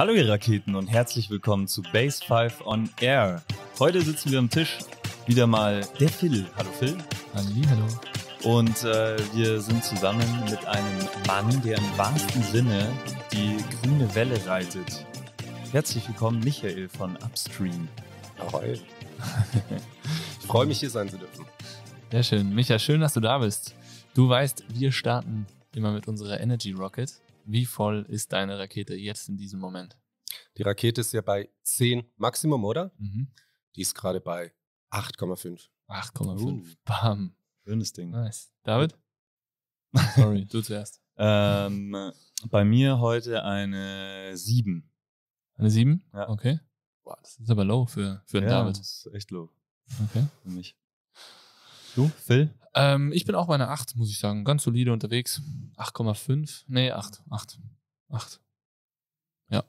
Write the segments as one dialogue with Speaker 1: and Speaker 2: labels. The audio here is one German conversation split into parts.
Speaker 1: Hallo ihr Raketen und herzlich willkommen zu Base 5 on Air. Heute sitzen wir am Tisch wieder mal der Phil. Hallo Phil. Halli, hallo. Und äh, wir sind zusammen mit einem Mann, der im wahrsten Sinne die grüne Welle reitet. Herzlich willkommen, Michael von Upstream. Ahoi. ich freue mich, hier sein zu dürfen.
Speaker 2: Sehr schön. Micha, schön, dass du da bist. Du weißt, wir starten immer mit unserer Energy Rocket. Wie voll ist deine Rakete jetzt in diesem Moment?
Speaker 3: Die Rakete ist ja bei 10 Maximum, oder? Mhm. Die ist gerade bei 8,5. 8,5. Uh.
Speaker 2: Bam.
Speaker 1: Schönes Ding. Nice. David? Sorry, du zuerst. Ähm, bei mir heute eine 7.
Speaker 2: Eine 7? Ja. Okay. Boah, das ist aber low für, für ja, David.
Speaker 1: Das ist echt low. Okay. Für mich. Du, Phil?
Speaker 2: Ähm, ich bin auch bei einer 8, muss ich sagen. Ganz solide unterwegs. 8,5. Nee, 8. 8. 8. Ja.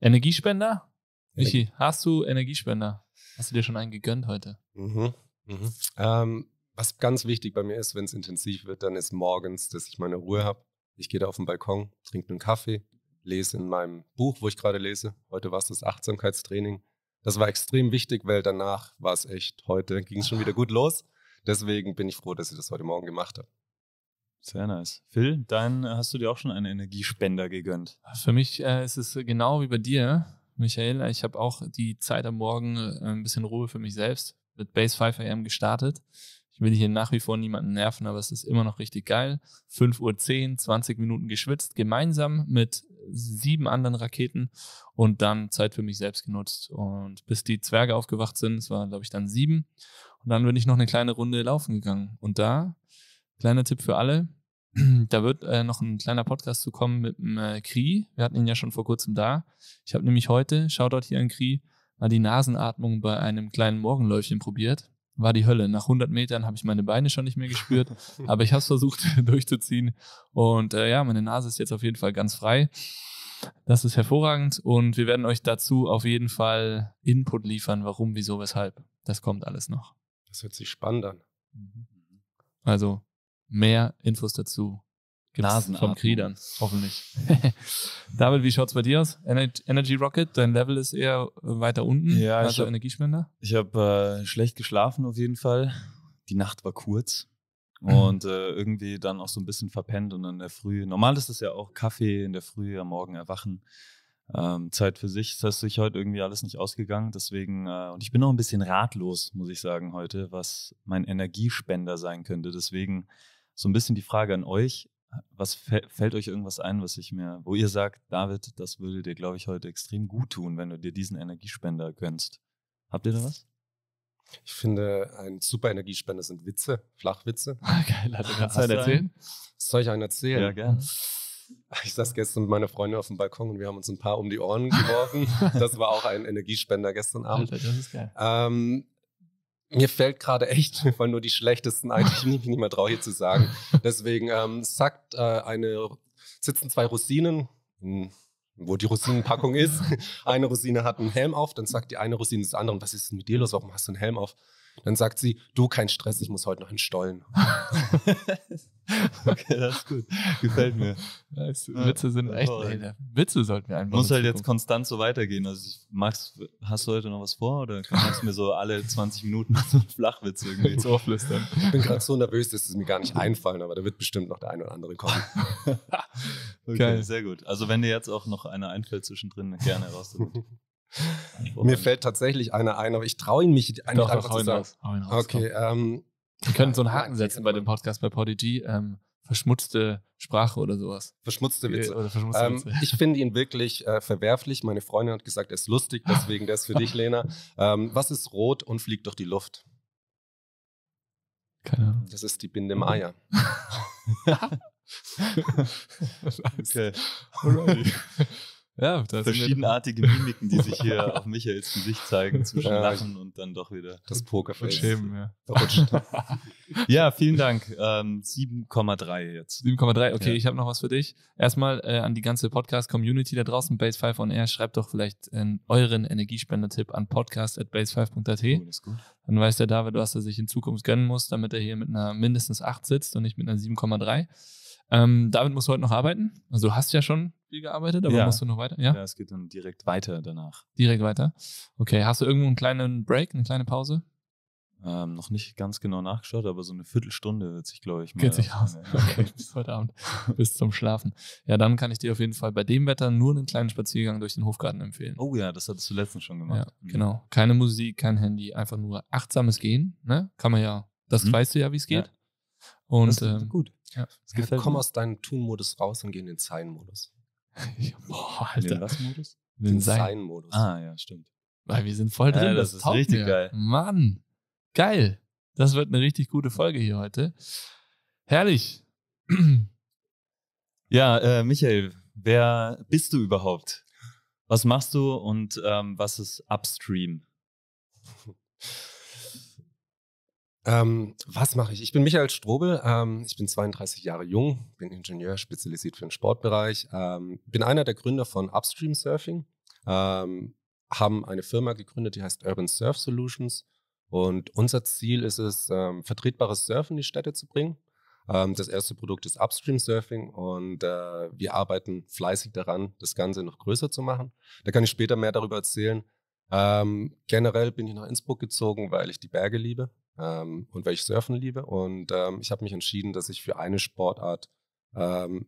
Speaker 2: Energiespender? Michi, hast du Energiespender? Hast du dir schon einen gegönnt heute? Mhm. mhm. Ähm, was
Speaker 3: ganz wichtig bei mir ist, wenn es intensiv wird, dann ist morgens, dass ich meine Ruhe habe. Ich gehe da auf den Balkon, trinke einen Kaffee, lese in meinem Buch, wo ich gerade lese. Heute war es das Achtsamkeitstraining. Das war extrem wichtig, weil danach war es echt, heute ging es schon wieder gut los. Deswegen
Speaker 1: bin ich froh, dass ich das heute Morgen gemacht habe. Sehr nice. Phil, dann äh, hast du dir auch schon einen Energiespender gegönnt.
Speaker 2: Für mich äh, ist es genau wie bei dir, Michael. Ich habe auch die Zeit am Morgen äh, ein bisschen Ruhe für mich selbst mit Base 5 AM gestartet. Ich will hier nach wie vor niemanden nerven, aber es ist immer noch richtig geil. 5.10 Uhr, 20 Minuten geschwitzt, gemeinsam mit sieben anderen Raketen und dann Zeit für mich selbst genutzt. Und bis die Zwerge aufgewacht sind, es war, glaube ich, dann sieben, und dann bin ich noch eine kleine Runde laufen gegangen. Und da, kleiner Tipp für alle, da wird äh, noch ein kleiner Podcast zu kommen mit dem äh, Kri. Wir hatten ihn ja schon vor kurzem da. Ich habe nämlich heute, Shoutout hier an Kri, mal die Nasenatmung bei einem kleinen Morgenläufchen probiert. War die Hölle. Nach 100 Metern habe ich meine Beine schon nicht mehr gespürt, aber ich habe es versucht durchzuziehen. Und äh, ja, meine Nase ist jetzt auf jeden Fall ganz frei. Das ist hervorragend und wir werden euch dazu auf jeden Fall Input liefern, warum, wieso, weshalb. Das kommt alles noch. Das hört sich spannend an. Mhm. Mhm. Also mehr Infos dazu Nasen vom Kriedern, hoffentlich. David, wie schaut's bei dir aus? Energy Rocket, dein Level ist eher weiter unten, ja, also ich hab, Energiespender.
Speaker 1: Ich habe äh, schlecht geschlafen auf jeden Fall. Die Nacht war kurz mhm. und äh, irgendwie dann auch so ein bisschen verpennt und dann in der Früh. Normal ist es ja auch Kaffee in der Früh am Morgen erwachen ähm, Zeit für sich. Das ist sich heute irgendwie alles nicht ausgegangen. Deswegen, äh, und ich bin noch ein bisschen ratlos, muss ich sagen, heute, was mein Energiespender sein könnte. Deswegen so ein bisschen die Frage an euch. Was fällt euch irgendwas ein, was ich mir, wo ihr sagt, David, das würde dir, glaube ich, heute extrem gut tun, wenn du dir diesen Energiespender gönnst? Habt ihr da was? Ich finde, ein super Energiespender sind Witze,
Speaker 3: Flachwitze. Geil, hat er erzählen? Das soll ich einen erzählen? Ja, gern. Ich saß gestern mit meiner Freundin auf dem Balkon und wir haben uns ein paar um die Ohren geworfen. das war auch ein Energiespender gestern Abend. Alter, das ist geil. Ähm, mir fällt gerade echt, weil nur die schlechtesten eigentlich nicht, nicht mehr traue hier zu sagen. Deswegen ähm, sagt äh, eine, sitzen zwei Rosinen, wo die Rosinenpackung ist. Eine Rosine hat einen Helm auf, dann sagt die eine Rosine des anderen, was ist denn mit dir los, warum hast du einen Helm auf? Dann sagt sie, du, kein Stress, ich muss heute noch in
Speaker 1: Stollen. okay, das ist gut. Gefällt mir. Nice. Witze sind ja, echt, ey, Witze sollten wir einfach. Muss halt jetzt konstant so weitergehen. Also, Max, hast du heute noch was vor oder kannst du mir so alle 20 Minuten so einen Flachwitz irgendwie ins Ohr flüstern? Ich bin
Speaker 3: gerade so nervös, dass es mir gar nicht einfallen, aber da wird bestimmt noch der ein oder andere kommen. okay, okay, sehr
Speaker 1: gut. Also, wenn dir jetzt auch noch einer einfällt zwischendrin, gerne raus damit. Mir
Speaker 3: fällt
Speaker 2: tatsächlich einer ein, aber ich traue ihn mich einfach doch, zu sagen. okay, ähm, wir können so einen Haken setzen bei dem ähm, Podcast bei Podigy. Ähm, verschmutzte Sprache oder sowas. Verschmutzte Witze. Oder verschmutzte ähm, Witze. Ich
Speaker 3: finde ihn wirklich äh, verwerflich. Meine Freundin hat gesagt, er ist lustig, deswegen der ist für dich, Lena. Ähm, was ist rot und fliegt durch die Luft? Keine Ahnung. Das ist die Binde im Eier. okay.
Speaker 1: Ja, das verschiedenartige Mimiken, die sich hier auf Michaels Gesicht zeigen, zwischen ja, Lachen und dann doch wieder das Pokerface. Und Schämen, ja.
Speaker 2: ja, vielen Dank. Ähm, 7,3 jetzt. 7,3, okay, ja. ich habe noch was für dich. Erstmal äh, an die ganze Podcast-Community da draußen, Base 5 on Air, schreibt doch vielleicht äh, euren Energiespender-Tipp an podcast.base5.at. Oh, Dann weiß der David, was er sich in Zukunft gönnen muss, damit er hier mit einer mindestens 8 sitzt und nicht mit einer 7,3. Ähm, David muss heute noch arbeiten. Also du hast ja schon viel gearbeitet, aber ja. machst du noch weiter? Ja? ja,
Speaker 1: es geht dann direkt weiter danach.
Speaker 2: Direkt weiter. Okay, hast du irgendwo einen kleinen Break, eine kleine Pause? Ähm, noch nicht ganz genau nachgeschaut, aber so eine Viertelstunde wird sich, glaube ich, mal. Geht sich aus. Okay, bis heute Abend, bis zum Schlafen. Ja, dann kann ich dir auf jeden Fall bei dem Wetter nur einen kleinen Spaziergang durch den Hofgarten empfehlen. Oh ja, das hattest du letztens schon gemacht. Ja, mhm. Genau. Keine Musik, kein Handy, einfach nur achtsames Gehen. Ne? Kann man ja, das mhm. weißt du ja, wie es geht. Ja. Und, das ist ähm, gut. Ja. Das ja, komm aus
Speaker 3: deinem Tun-Modus raus und geh in den Sein-Modus.
Speaker 2: Boah, Alter. Den was-Modus? Den, den Sein-Modus. Ah, ja, stimmt. Weil wir sind voll drin. Ja, das, das, ist richtig mir. geil. Mann, geil. Das wird eine richtig gute Folge hier heute. Herrlich.
Speaker 1: Ja, äh, Michael, wer bist du überhaupt? Was machst du und ähm, was ist Upstream? Ähm, was mache ich?
Speaker 3: Ich bin Michael Strobel, ähm, ich bin 32 Jahre jung, bin Ingenieur, spezialisiert für den Sportbereich, ähm, bin einer der Gründer von Upstream Surfing, ähm, haben eine Firma gegründet, die heißt Urban Surf Solutions und unser Ziel ist es, ähm, vertretbares Surfen in die Städte zu bringen. Ähm, das erste Produkt ist Upstream Surfing und äh, wir arbeiten fleißig daran, das Ganze noch größer zu machen. Da kann ich später mehr darüber erzählen. Ähm, generell bin ich nach Innsbruck gezogen, weil ich die Berge liebe ähm, und weil ich Surfen liebe. Und ähm, ich habe mich entschieden, dass ich für eine Sportart ähm,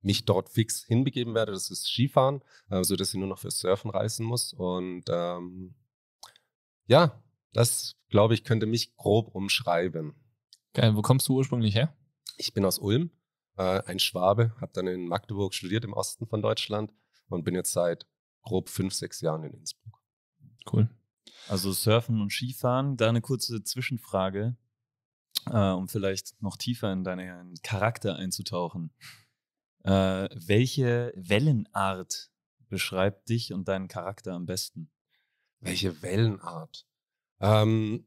Speaker 3: mich dort fix hinbegeben werde. Das ist Skifahren, äh, sodass ich nur noch für Surfen reisen muss. Und ähm, ja, das, glaube ich, könnte mich grob umschreiben.
Speaker 2: Geil, wo kommst du ursprünglich her?
Speaker 3: Ich bin aus Ulm, äh, ein Schwabe, habe dann in Magdeburg studiert im
Speaker 1: Osten von Deutschland und bin jetzt seit grob fünf, sechs Jahren in Innsbruck cool. Also Surfen und Skifahren, da eine kurze Zwischenfrage, äh, um vielleicht noch tiefer in deinen Charakter einzutauchen. Äh, welche Wellenart beschreibt dich und deinen Charakter am besten? Welche Wellenart? Ähm,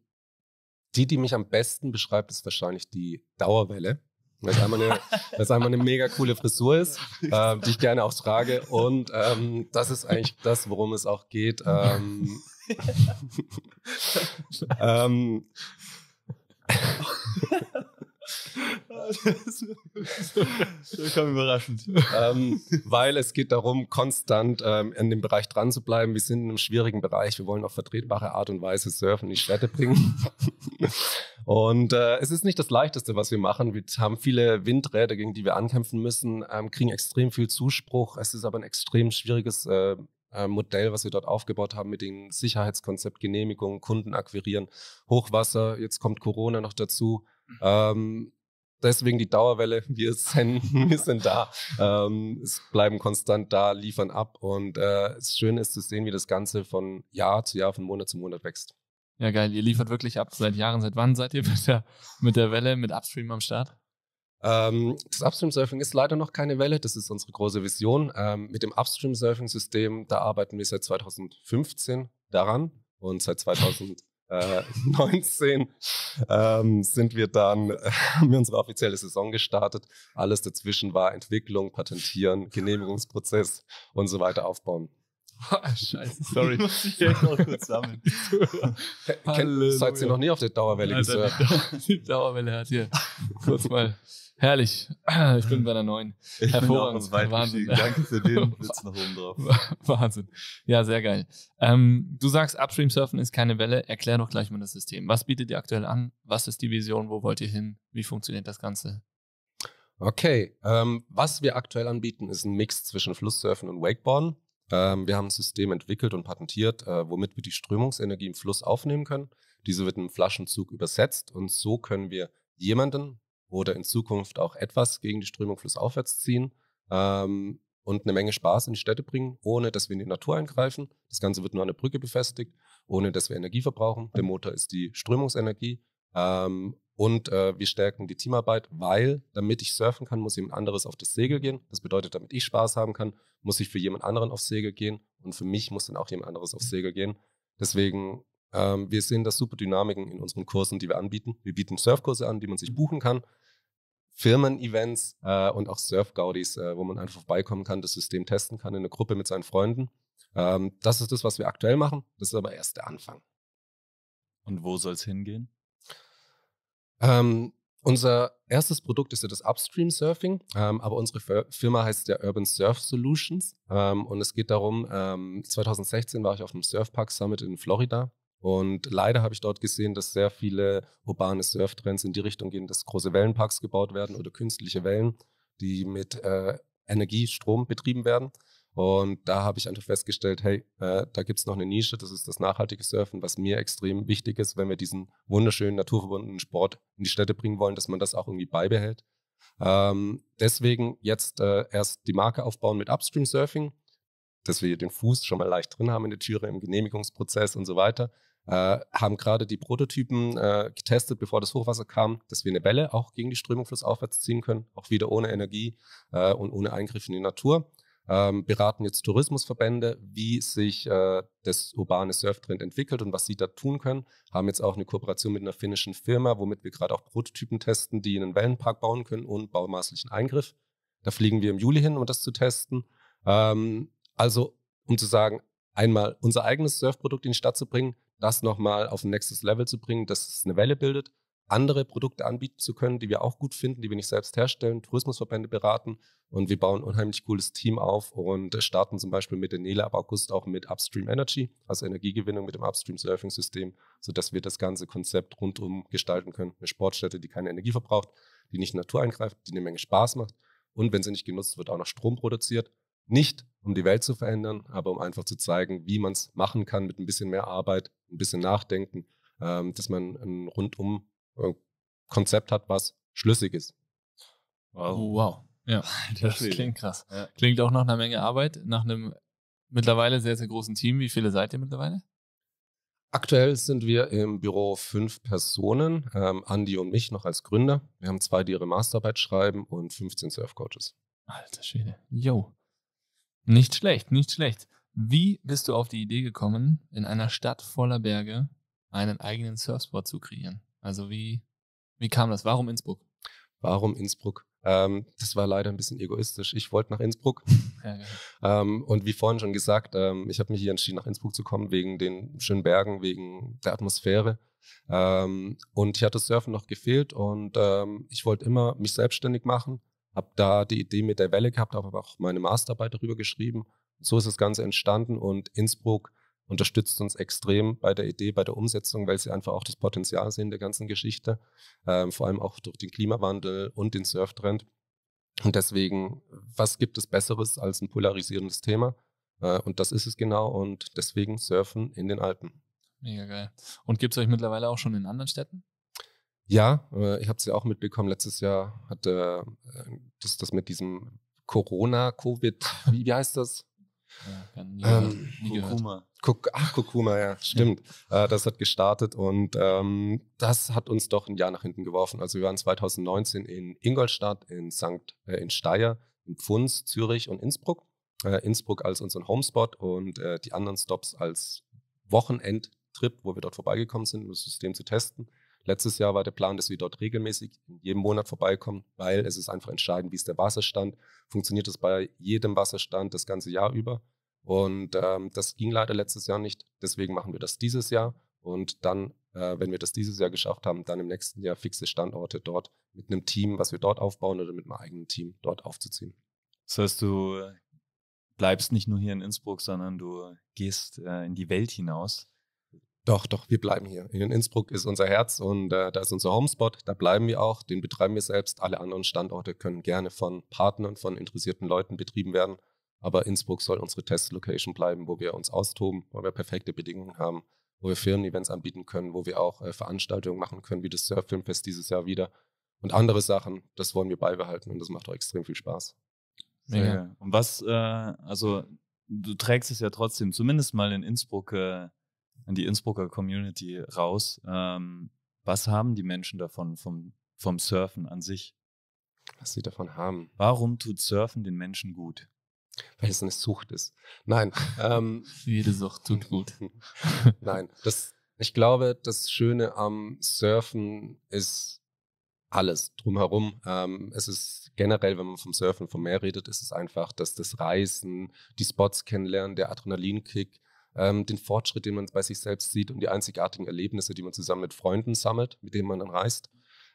Speaker 1: die, die mich am besten beschreibt, ist wahrscheinlich
Speaker 3: die Dauerwelle weil es einmal eine, das einmal eine mega coole Frisur ist, äh, die ich gerne auch trage. Und ähm, das ist eigentlich das, worum es auch geht. Ähm,
Speaker 1: ähm, das kam überraschend. Ähm,
Speaker 3: weil es geht darum, konstant ähm, in dem Bereich dran zu bleiben. Wir sind in einem schwierigen Bereich. Wir wollen auf vertretbare Art und Weise Surfen in die Städte bringen. und äh, es ist nicht das Leichteste, was wir machen. Wir haben viele Windräder, gegen die wir ankämpfen müssen, ähm, kriegen extrem viel Zuspruch. Es ist aber ein extrem schwieriges äh, äh Modell, was wir dort aufgebaut haben mit dem Sicherheitskonzept, Genehmigung, Kunden akquirieren, Hochwasser, jetzt kommt Corona noch dazu. Mhm. Ähm, deswegen die Dauerwelle. Wir sind, wir sind da, ähm, bleiben konstant da, liefern ab und äh, schön ist zu sehen, wie das Ganze von Jahr zu Jahr, von
Speaker 2: Monat zu Monat wächst. Ja, geil. Ihr liefert wirklich ab seit Jahren. Seit wann seid ihr mit der, mit der Welle, mit Upstream am Start? Ähm, das Upstream-Surfing ist leider noch keine Welle, das ist unsere große
Speaker 3: Vision. Ähm, mit dem Upstream-Surfing-System, da arbeiten wir seit 2015 daran und seit 2000. 19 äh, ähm, sind wir dann, äh, haben wir unsere offizielle Saison gestartet. Alles dazwischen war Entwicklung, Patentieren, Genehmigungsprozess und so weiter aufbauen.
Speaker 2: Ah, scheiße, sorry. Muss ich echt noch kurz sammeln. Seid ihr noch nie auf der Dauerwelle Alter, gesurft? Die, Dauerwelle hat hier kurz mal Herrlich. Ich bin bei der neuen. Ich Hervorragend. Bin auch Wahnsinn. Danke für den Witz nach oben drauf. Wahnsinn. Ja, sehr geil. Ähm, du sagst, Upstream Surfen ist keine Welle. Erklär doch gleich mal das System. Was bietet ihr aktuell an? Was ist die Vision? Wo wollt ihr hin? Wie funktioniert das Ganze?
Speaker 3: Okay. Ähm, was wir aktuell anbieten, ist ein Mix zwischen Flusssurfen und Wakeboarden. Ähm, wir haben ein System entwickelt und patentiert, äh, womit wir die Strömungsenergie im Fluss aufnehmen können. Diese wird im Flaschenzug übersetzt und so können wir jemanden oder in Zukunft auch etwas gegen die Strömung flussaufwärts ziehen ähm, und eine Menge Spaß in die Städte bringen, ohne dass wir in die Natur eingreifen. Das Ganze wird nur an der Brücke befestigt, ohne dass wir Energie verbrauchen. Der Motor ist die Strömungsenergie. Ähm, und äh, wir stärken die Teamarbeit, weil damit ich surfen kann, muss jemand anderes auf das Segel gehen. Das bedeutet, damit ich Spaß haben kann, muss ich für jemand anderen aufs Segel gehen und für mich muss dann auch jemand anderes aufs Segel gehen. Deswegen ähm, wir sehen das super Dynamiken in unseren Kursen, die wir anbieten. Wir bieten Surfkurse an, die man sich buchen kann. Firmen-Events äh, und auch Surf-Gaudis, äh, wo man einfach vorbeikommen kann, das System testen kann in einer Gruppe mit seinen Freunden. Ähm, das ist das, was wir aktuell machen. Das ist aber erst der Anfang. Und wo soll es hingehen? Ähm, unser erstes Produkt ist ja das Upstream Surfing, ähm, aber unsere Firma heißt ja Urban Surf Solutions. Ähm, und es geht darum, 2016 ähm, war ich auf dem Surfpark Summit in Florida und leider habe ich dort gesehen, dass sehr viele urbane Surftrends in die Richtung gehen, dass große Wellenparks gebaut werden oder künstliche Wellen, die mit äh, Energie, Strom betrieben werden. Und da habe ich einfach festgestellt, hey, äh, da gibt es noch eine Nische, das ist das nachhaltige Surfen, was mir extrem wichtig ist, wenn wir diesen wunderschönen, naturverbundenen Sport in die Städte bringen wollen, dass man das auch irgendwie beibehält. Ähm, deswegen jetzt äh, erst die Marke aufbauen mit Upstream Surfing, dass wir den Fuß schon mal leicht drin haben in der Türe, im Genehmigungsprozess und so weiter äh, haben gerade die Prototypen äh, getestet, bevor das Hochwasser kam, dass wir eine Welle auch gegen die Strömung flussaufwärts ziehen können, auch wieder ohne Energie äh, und ohne Eingriff in die Natur. Ähm, beraten jetzt Tourismusverbände, wie sich äh, das urbane Surftrend entwickelt und was sie da tun können. Haben jetzt auch eine Kooperation mit einer finnischen Firma, womit wir gerade auch Prototypen testen, die einen Wellenpark bauen können und baumaßlichen Eingriff. Da fliegen wir im Juli hin, um das zu testen. Ähm, also, um zu sagen, einmal unser eigenes Surfprodukt in die Stadt zu bringen, das nochmal auf ein nächstes Level zu bringen, dass es eine Welle bildet, andere Produkte anbieten zu können, die wir auch gut finden, die wir nicht selbst herstellen, Tourismusverbände beraten und wir bauen ein unheimlich cooles Team auf und äh, starten zum Beispiel mit der Nele ab August auch mit Upstream Energy, also Energiegewinnung mit dem Upstream Surfing System, sodass wir das ganze Konzept rundum gestalten können. Eine Sportstätte, die keine Energie verbraucht, die nicht in Natur eingreift, die eine Menge Spaß macht und wenn sie nicht genutzt wird, auch noch Strom produziert nicht um die Welt zu verändern, aber um einfach zu zeigen, wie man es machen kann mit ein bisschen mehr Arbeit, ein bisschen Nachdenken, ähm, dass man ein rundum äh, Konzept hat, was schlüssig ist. Wow.
Speaker 2: Oh, wow. Ja, das klingt krass. Ja. Klingt auch nach einer Menge Arbeit, nach einem mittlerweile sehr, sehr großen Team. Wie viele seid ihr mittlerweile?
Speaker 3: Aktuell sind wir im Büro fünf Personen, ähm, Andy und mich noch als Gründer. Wir haben zwei, die ihre Masterarbeit schreiben und 15 Surfcoaches.
Speaker 2: Alter Schwede. Yo. Nicht schlecht, nicht schlecht. Wie bist du auf die Idee gekommen, in einer Stadt voller Berge einen eigenen Surfspot zu kreieren? Also wie, wie kam das? Warum Innsbruck?
Speaker 3: Warum Innsbruck? Ähm, das war leider ein bisschen egoistisch. Ich wollte nach Innsbruck. Genau. Ähm, und wie vorhin schon gesagt, ähm, ich habe mich hier entschieden, nach Innsbruck zu kommen, wegen den schönen Bergen, wegen der Atmosphäre. Ähm, und ich hatte Surfen noch gefehlt und ähm, ich wollte immer mich selbstständig machen habe da die Idee mit der Welle gehabt, habe aber auch meine Masterarbeit darüber geschrieben. so ist das Ganze entstanden und Innsbruck unterstützt uns extrem bei der Idee, bei der Umsetzung, weil sie einfach auch das Potenzial sehen der ganzen Geschichte, ähm, vor allem auch durch den Klimawandel und den Surftrend. Und deswegen, was gibt es Besseres als ein polarisierendes Thema? Äh, und das ist es genau und deswegen Surfen in den Alpen.
Speaker 2: Mega geil. Und gibt es euch mittlerweile auch schon in anderen Städten?
Speaker 3: Ja, äh, ich habe es ja auch mitbekommen. Letztes Jahr hatte äh, das, das mit diesem Corona, Covid, wie, wie heißt das? Ja, nie, ähm, nie Kurkuma. Kuk Ach, Kurkuma, ja, stimmt. äh, das hat gestartet und ähm, das hat uns doch ein Jahr nach hinten geworfen. Also wir waren 2019 in Ingolstadt, in St. Äh, in Steyr, in Pfunds, Zürich und Innsbruck. Äh, Innsbruck als unseren Homespot und äh, die anderen Stops als Wochenendtrip, wo wir dort vorbeigekommen sind, um das System zu testen. Letztes Jahr war der Plan, dass wir dort regelmäßig in jedem Monat vorbeikommen, weil es ist einfach entscheidend, wie ist der Wasserstand. Funktioniert es bei jedem Wasserstand das ganze Jahr über? Und ähm, das ging leider letztes Jahr nicht. Deswegen machen wir das dieses Jahr. Und dann, äh, wenn wir das dieses Jahr geschafft haben, dann im nächsten Jahr fixe Standorte dort mit einem Team, was wir dort aufbauen oder mit einem eigenen Team
Speaker 1: dort aufzuziehen. Das heißt, du bleibst nicht nur hier in Innsbruck, sondern du gehst äh, in die Welt hinaus
Speaker 3: doch, doch, wir bleiben
Speaker 1: hier. In Innsbruck ist unser Herz und äh,
Speaker 3: da ist unser Homespot. Da bleiben wir auch, den betreiben wir selbst. Alle anderen Standorte können gerne von Partnern, von interessierten Leuten betrieben werden. Aber Innsbruck soll unsere Testlocation bleiben, wo wir uns austoben, wo wir perfekte Bedingungen haben, wo wir Firmen-Events anbieten können, wo wir auch äh, Veranstaltungen machen können, wie das Surf Filmfest dieses Jahr wieder und andere Sachen. Das wollen wir beibehalten und das macht auch extrem viel Spaß.
Speaker 1: Mega. Ja. Und was, äh, also du trägst es ja trotzdem, zumindest mal in Innsbruck äh, an die Innsbrucker Community raus. Ähm, was haben die Menschen davon vom, vom Surfen an sich? Was sie davon haben. Warum tut Surfen den Menschen gut?
Speaker 3: Weil es eine Sucht ist. Nein. Ähm, Jede Sucht tut gut. Nein. Das, ich glaube, das Schöne am Surfen ist alles drumherum. Ähm, es ist generell, wenn man vom Surfen, vom Meer redet, ist es einfach, dass das Reisen, die Spots kennenlernen, der Adrenalinkick, ähm, den Fortschritt, den man bei sich selbst sieht und die einzigartigen Erlebnisse, die man zusammen mit Freunden sammelt, mit denen man dann reist.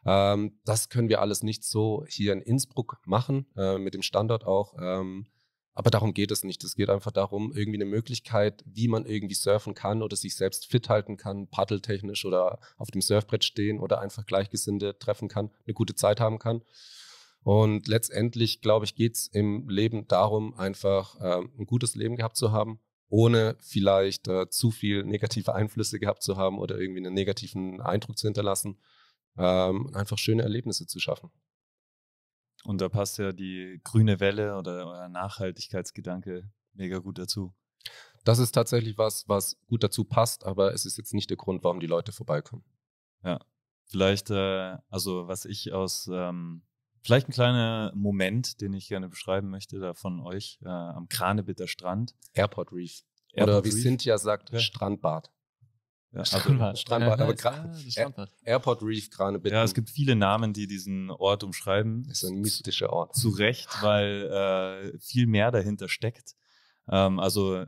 Speaker 3: Ähm, das können wir alles nicht so hier in Innsbruck machen, äh, mit dem Standort auch. Ähm, aber darum geht es nicht. Es geht einfach darum, irgendwie eine Möglichkeit, wie man irgendwie surfen kann oder sich selbst fit halten kann, paddeltechnisch oder auf dem Surfbrett stehen oder einfach Gleichgesinnte treffen kann, eine gute Zeit haben kann. Und letztendlich, glaube ich, geht es im Leben darum, einfach äh, ein gutes Leben gehabt zu haben, ohne vielleicht äh, zu viel negative Einflüsse gehabt zu haben oder irgendwie einen negativen Eindruck zu hinterlassen, ähm, einfach schöne Erlebnisse
Speaker 1: zu schaffen. Und da passt ja die grüne Welle oder euer Nachhaltigkeitsgedanke mega gut dazu. Das ist tatsächlich was, was gut dazu passt, aber es ist jetzt nicht der Grund, warum die Leute vorbeikommen. Ja, vielleicht, äh, also was ich aus ähm, Vielleicht ein kleiner Moment, den ich gerne beschreiben möchte, da von euch äh, am Kranebitter Strand. Airport Reef. Airport Oder wie Reef. Cynthia sagt, ja. Strandbad. Ja, Strandbad. Also, Strandbad, ja, aber ja, Strandbad. Airport Reef Kranebitter. Ja, es gibt viele Namen, die diesen Ort umschreiben. Das ist ein mystischer Ort. Zu Recht, weil äh, viel mehr dahinter steckt. Ähm, also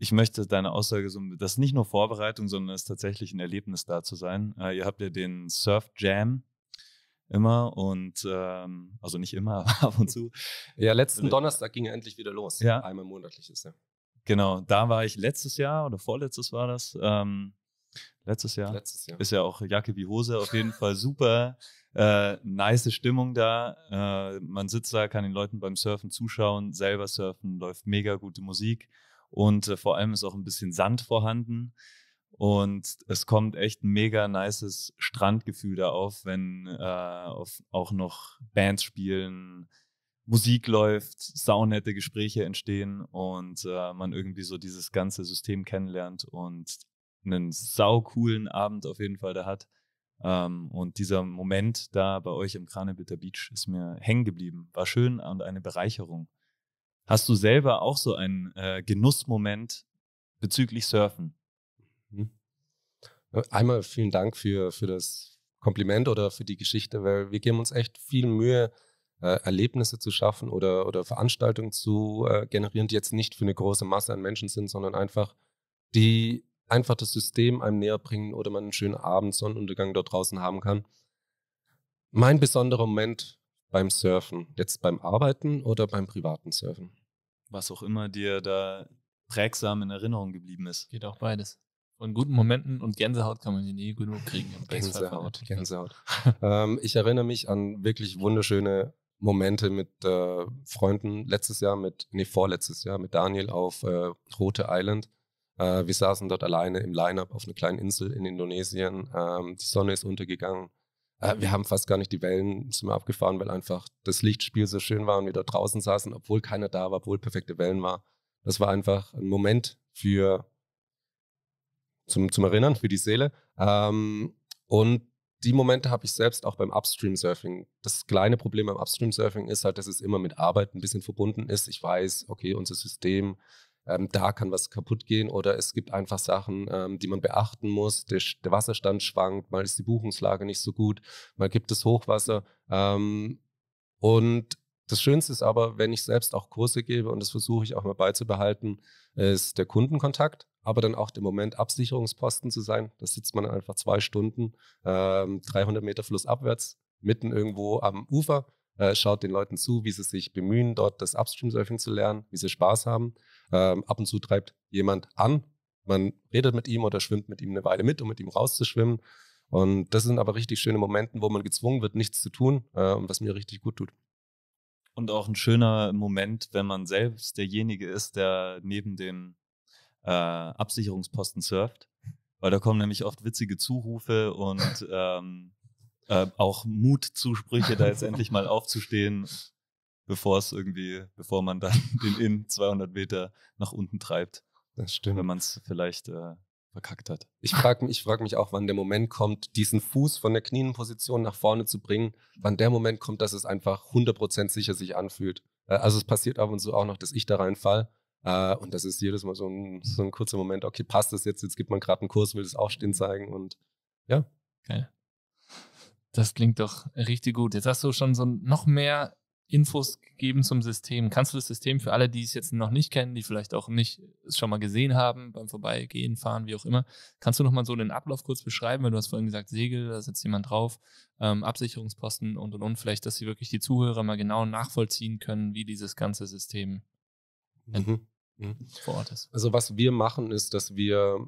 Speaker 1: ich möchte deine Aussage so, das ist nicht nur Vorbereitung, sondern es ist tatsächlich ein Erlebnis da zu sein. Äh, ihr habt ja den Surf Jam immer und ähm, also nicht immer, aber ab und zu. Ja, letzten äh, Donnerstag ging er endlich
Speaker 3: wieder los. Ja. Einmal monatlich ist er.
Speaker 1: Genau, da war ich letztes Jahr oder vorletztes war das. Ähm, letztes, Jahr. letztes Jahr. Ist ja auch Jacke wie Hose, auf jeden Fall super. Äh, nice Stimmung da. Äh, man sitzt da, kann den Leuten beim Surfen zuschauen, selber surfen, läuft mega gute Musik und äh, vor allem ist auch ein bisschen Sand vorhanden. Und es kommt echt ein mega nices Strandgefühl da auf, wenn äh, auf, auch noch Bands spielen, Musik läuft, saunette Gespräche entstehen und äh, man irgendwie so dieses ganze System kennenlernt und einen saucoolen Abend auf jeden Fall da hat. Ähm, und dieser Moment da bei euch im Kranebitter Beach ist mir hängen geblieben. War schön und eine Bereicherung. Hast du selber auch so einen äh, Genussmoment bezüglich Surfen? Einmal vielen Dank für, für das Kompliment oder für die Geschichte, weil
Speaker 3: wir geben uns echt viel Mühe, äh, Erlebnisse zu schaffen oder, oder Veranstaltungen zu äh, generieren, die jetzt nicht für eine große Masse an Menschen sind, sondern einfach die einfach das System einem näher bringen oder man einen schönen Abend, Sonnenuntergang dort draußen haben kann. Mein besonderer Moment beim Surfen, jetzt beim Arbeiten oder beim privaten Surfen?
Speaker 1: Was auch immer dir da prägsam in Erinnerung geblieben ist. Geht auch beides von guten
Speaker 2: Momenten und Gänsehaut kann man hier nie genug kriegen. Gänsehaut, Gänsehaut.
Speaker 3: ähm, ich erinnere mich an wirklich wunderschöne Momente mit äh, Freunden. Letztes Jahr mit, nee, vorletztes Jahr mit Daniel auf äh, Rote Island. Äh, wir saßen dort alleine im Line-Up auf einer kleinen Insel in Indonesien. Ähm, die Sonne ist untergegangen. Äh, wir haben fast gar nicht die Wellen sind abgefahren, weil einfach das Lichtspiel so schön war und wir dort draußen saßen, obwohl keiner da war, obwohl perfekte Wellen war. Das war einfach ein Moment für zum, zum Erinnern, für die Seele. Ähm, und die Momente habe ich selbst auch beim Upstream-Surfing. Das kleine Problem beim Upstream-Surfing ist halt, dass es immer mit Arbeit ein bisschen verbunden ist. Ich weiß, okay, unser System, ähm, da kann was kaputt gehen oder es gibt einfach Sachen, ähm, die man beachten muss. Der, der, Wasserstand schwankt, mal ist die Buchungslage nicht so gut, mal gibt es Hochwasser. Ähm, und das Schönste ist aber, wenn ich selbst auch Kurse gebe und das versuche ich auch mal beizubehalten, ist der Kundenkontakt aber dann auch der Moment Absicherungsposten zu sein. Da sitzt man einfach zwei Stunden, äh, 300 Meter flussabwärts, mitten irgendwo am Ufer, äh, schaut den Leuten zu, wie sie sich bemühen, dort das Upstream-Surfing zu lernen, wie sie Spaß haben. Ähm, ab und zu treibt jemand an, man redet mit ihm oder schwimmt mit ihm eine Weile mit, um mit ihm rauszuschwimmen. Und das sind aber richtig schöne Momente, wo man gezwungen wird, nichts zu tun, äh, was mir richtig gut tut.
Speaker 1: Und auch ein schöner Moment, wenn man selbst derjenige ist, der neben dem äh, Absicherungsposten surft, weil da kommen nämlich oft witzige Zurufe und ähm, äh, auch Mutzusprüche, da jetzt endlich mal aufzustehen, bevor es irgendwie, bevor man dann den Inn 200 Meter nach unten treibt. Das stimmt. Wenn man es vielleicht äh, verkackt hat. Ich frage mich, frag mich auch, wann der Moment kommt, diesen Fuß von der Knienposition nach vorne zu bringen,
Speaker 3: wann der Moment kommt, dass es einfach 100% sicher sich anfühlt. Äh, also es passiert ab und zu auch noch, dass ich da reinfall äh, und das ist jedes Mal so ein, so ein kurzer Moment, okay, passt das jetzt, jetzt gibt man gerade einen Kurs, will das Aufstehen zeigen und
Speaker 2: ja. Geil. Das klingt doch richtig gut. Jetzt hast du schon so noch mehr Infos gegeben zum System. Kannst du das System für alle, die es jetzt noch nicht kennen, die vielleicht auch nicht es schon mal gesehen haben, beim Vorbeigehen, Fahren, wie auch immer, kannst du nochmal so den Ablauf kurz beschreiben? Weil du hast vorhin gesagt, Segel, da sitzt jemand drauf, ähm, Absicherungsposten und und und. Vielleicht, dass sie wirklich die Zuhörer mal genau nachvollziehen können, wie dieses ganze System mhm mhm. vor Ort
Speaker 3: ist. Also was wir machen, ist, dass wir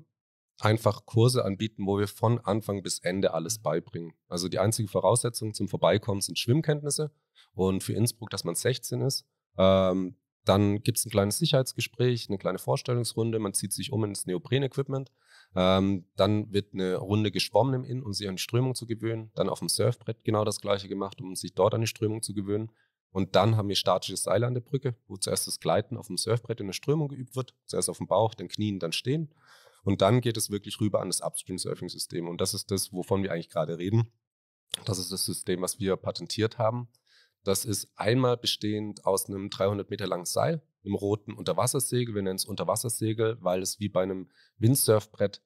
Speaker 3: einfach Kurse anbieten, wo wir von Anfang bis Ende alles mhm. beibringen. Also die einzige Voraussetzung zum Vorbeikommen sind Schwimmkenntnisse und für Innsbruck, dass man 16 ist. Ähm, dann gibt es ein kleines Sicherheitsgespräch, eine kleine Vorstellungsrunde, man zieht sich um ins Neopren-Equipment. Ähm, dann wird eine Runde geschwommen im Inn, um sich an die Strömung zu gewöhnen. Dann auf dem Surfbrett genau das gleiche gemacht, um sich dort an die Strömung zu gewöhnen. Und dann haben wir statische Seile an der Brücke, wo zuerst das Gleiten auf dem Surfbrett in der Strömung geübt wird, zuerst auf dem Bauch, dann Knien, dann Stehen. Und dann geht es wirklich rüber an das Upstream-Surfing-System. Und das ist das, wovon wir eigentlich gerade reden. Das ist das System, was wir patentiert haben. Das ist einmal bestehend aus einem 300 Meter langen Seil, einem roten Unterwassersegel. Wir nennen es Unterwassersegel, weil es wie bei einem Windsurfbrett,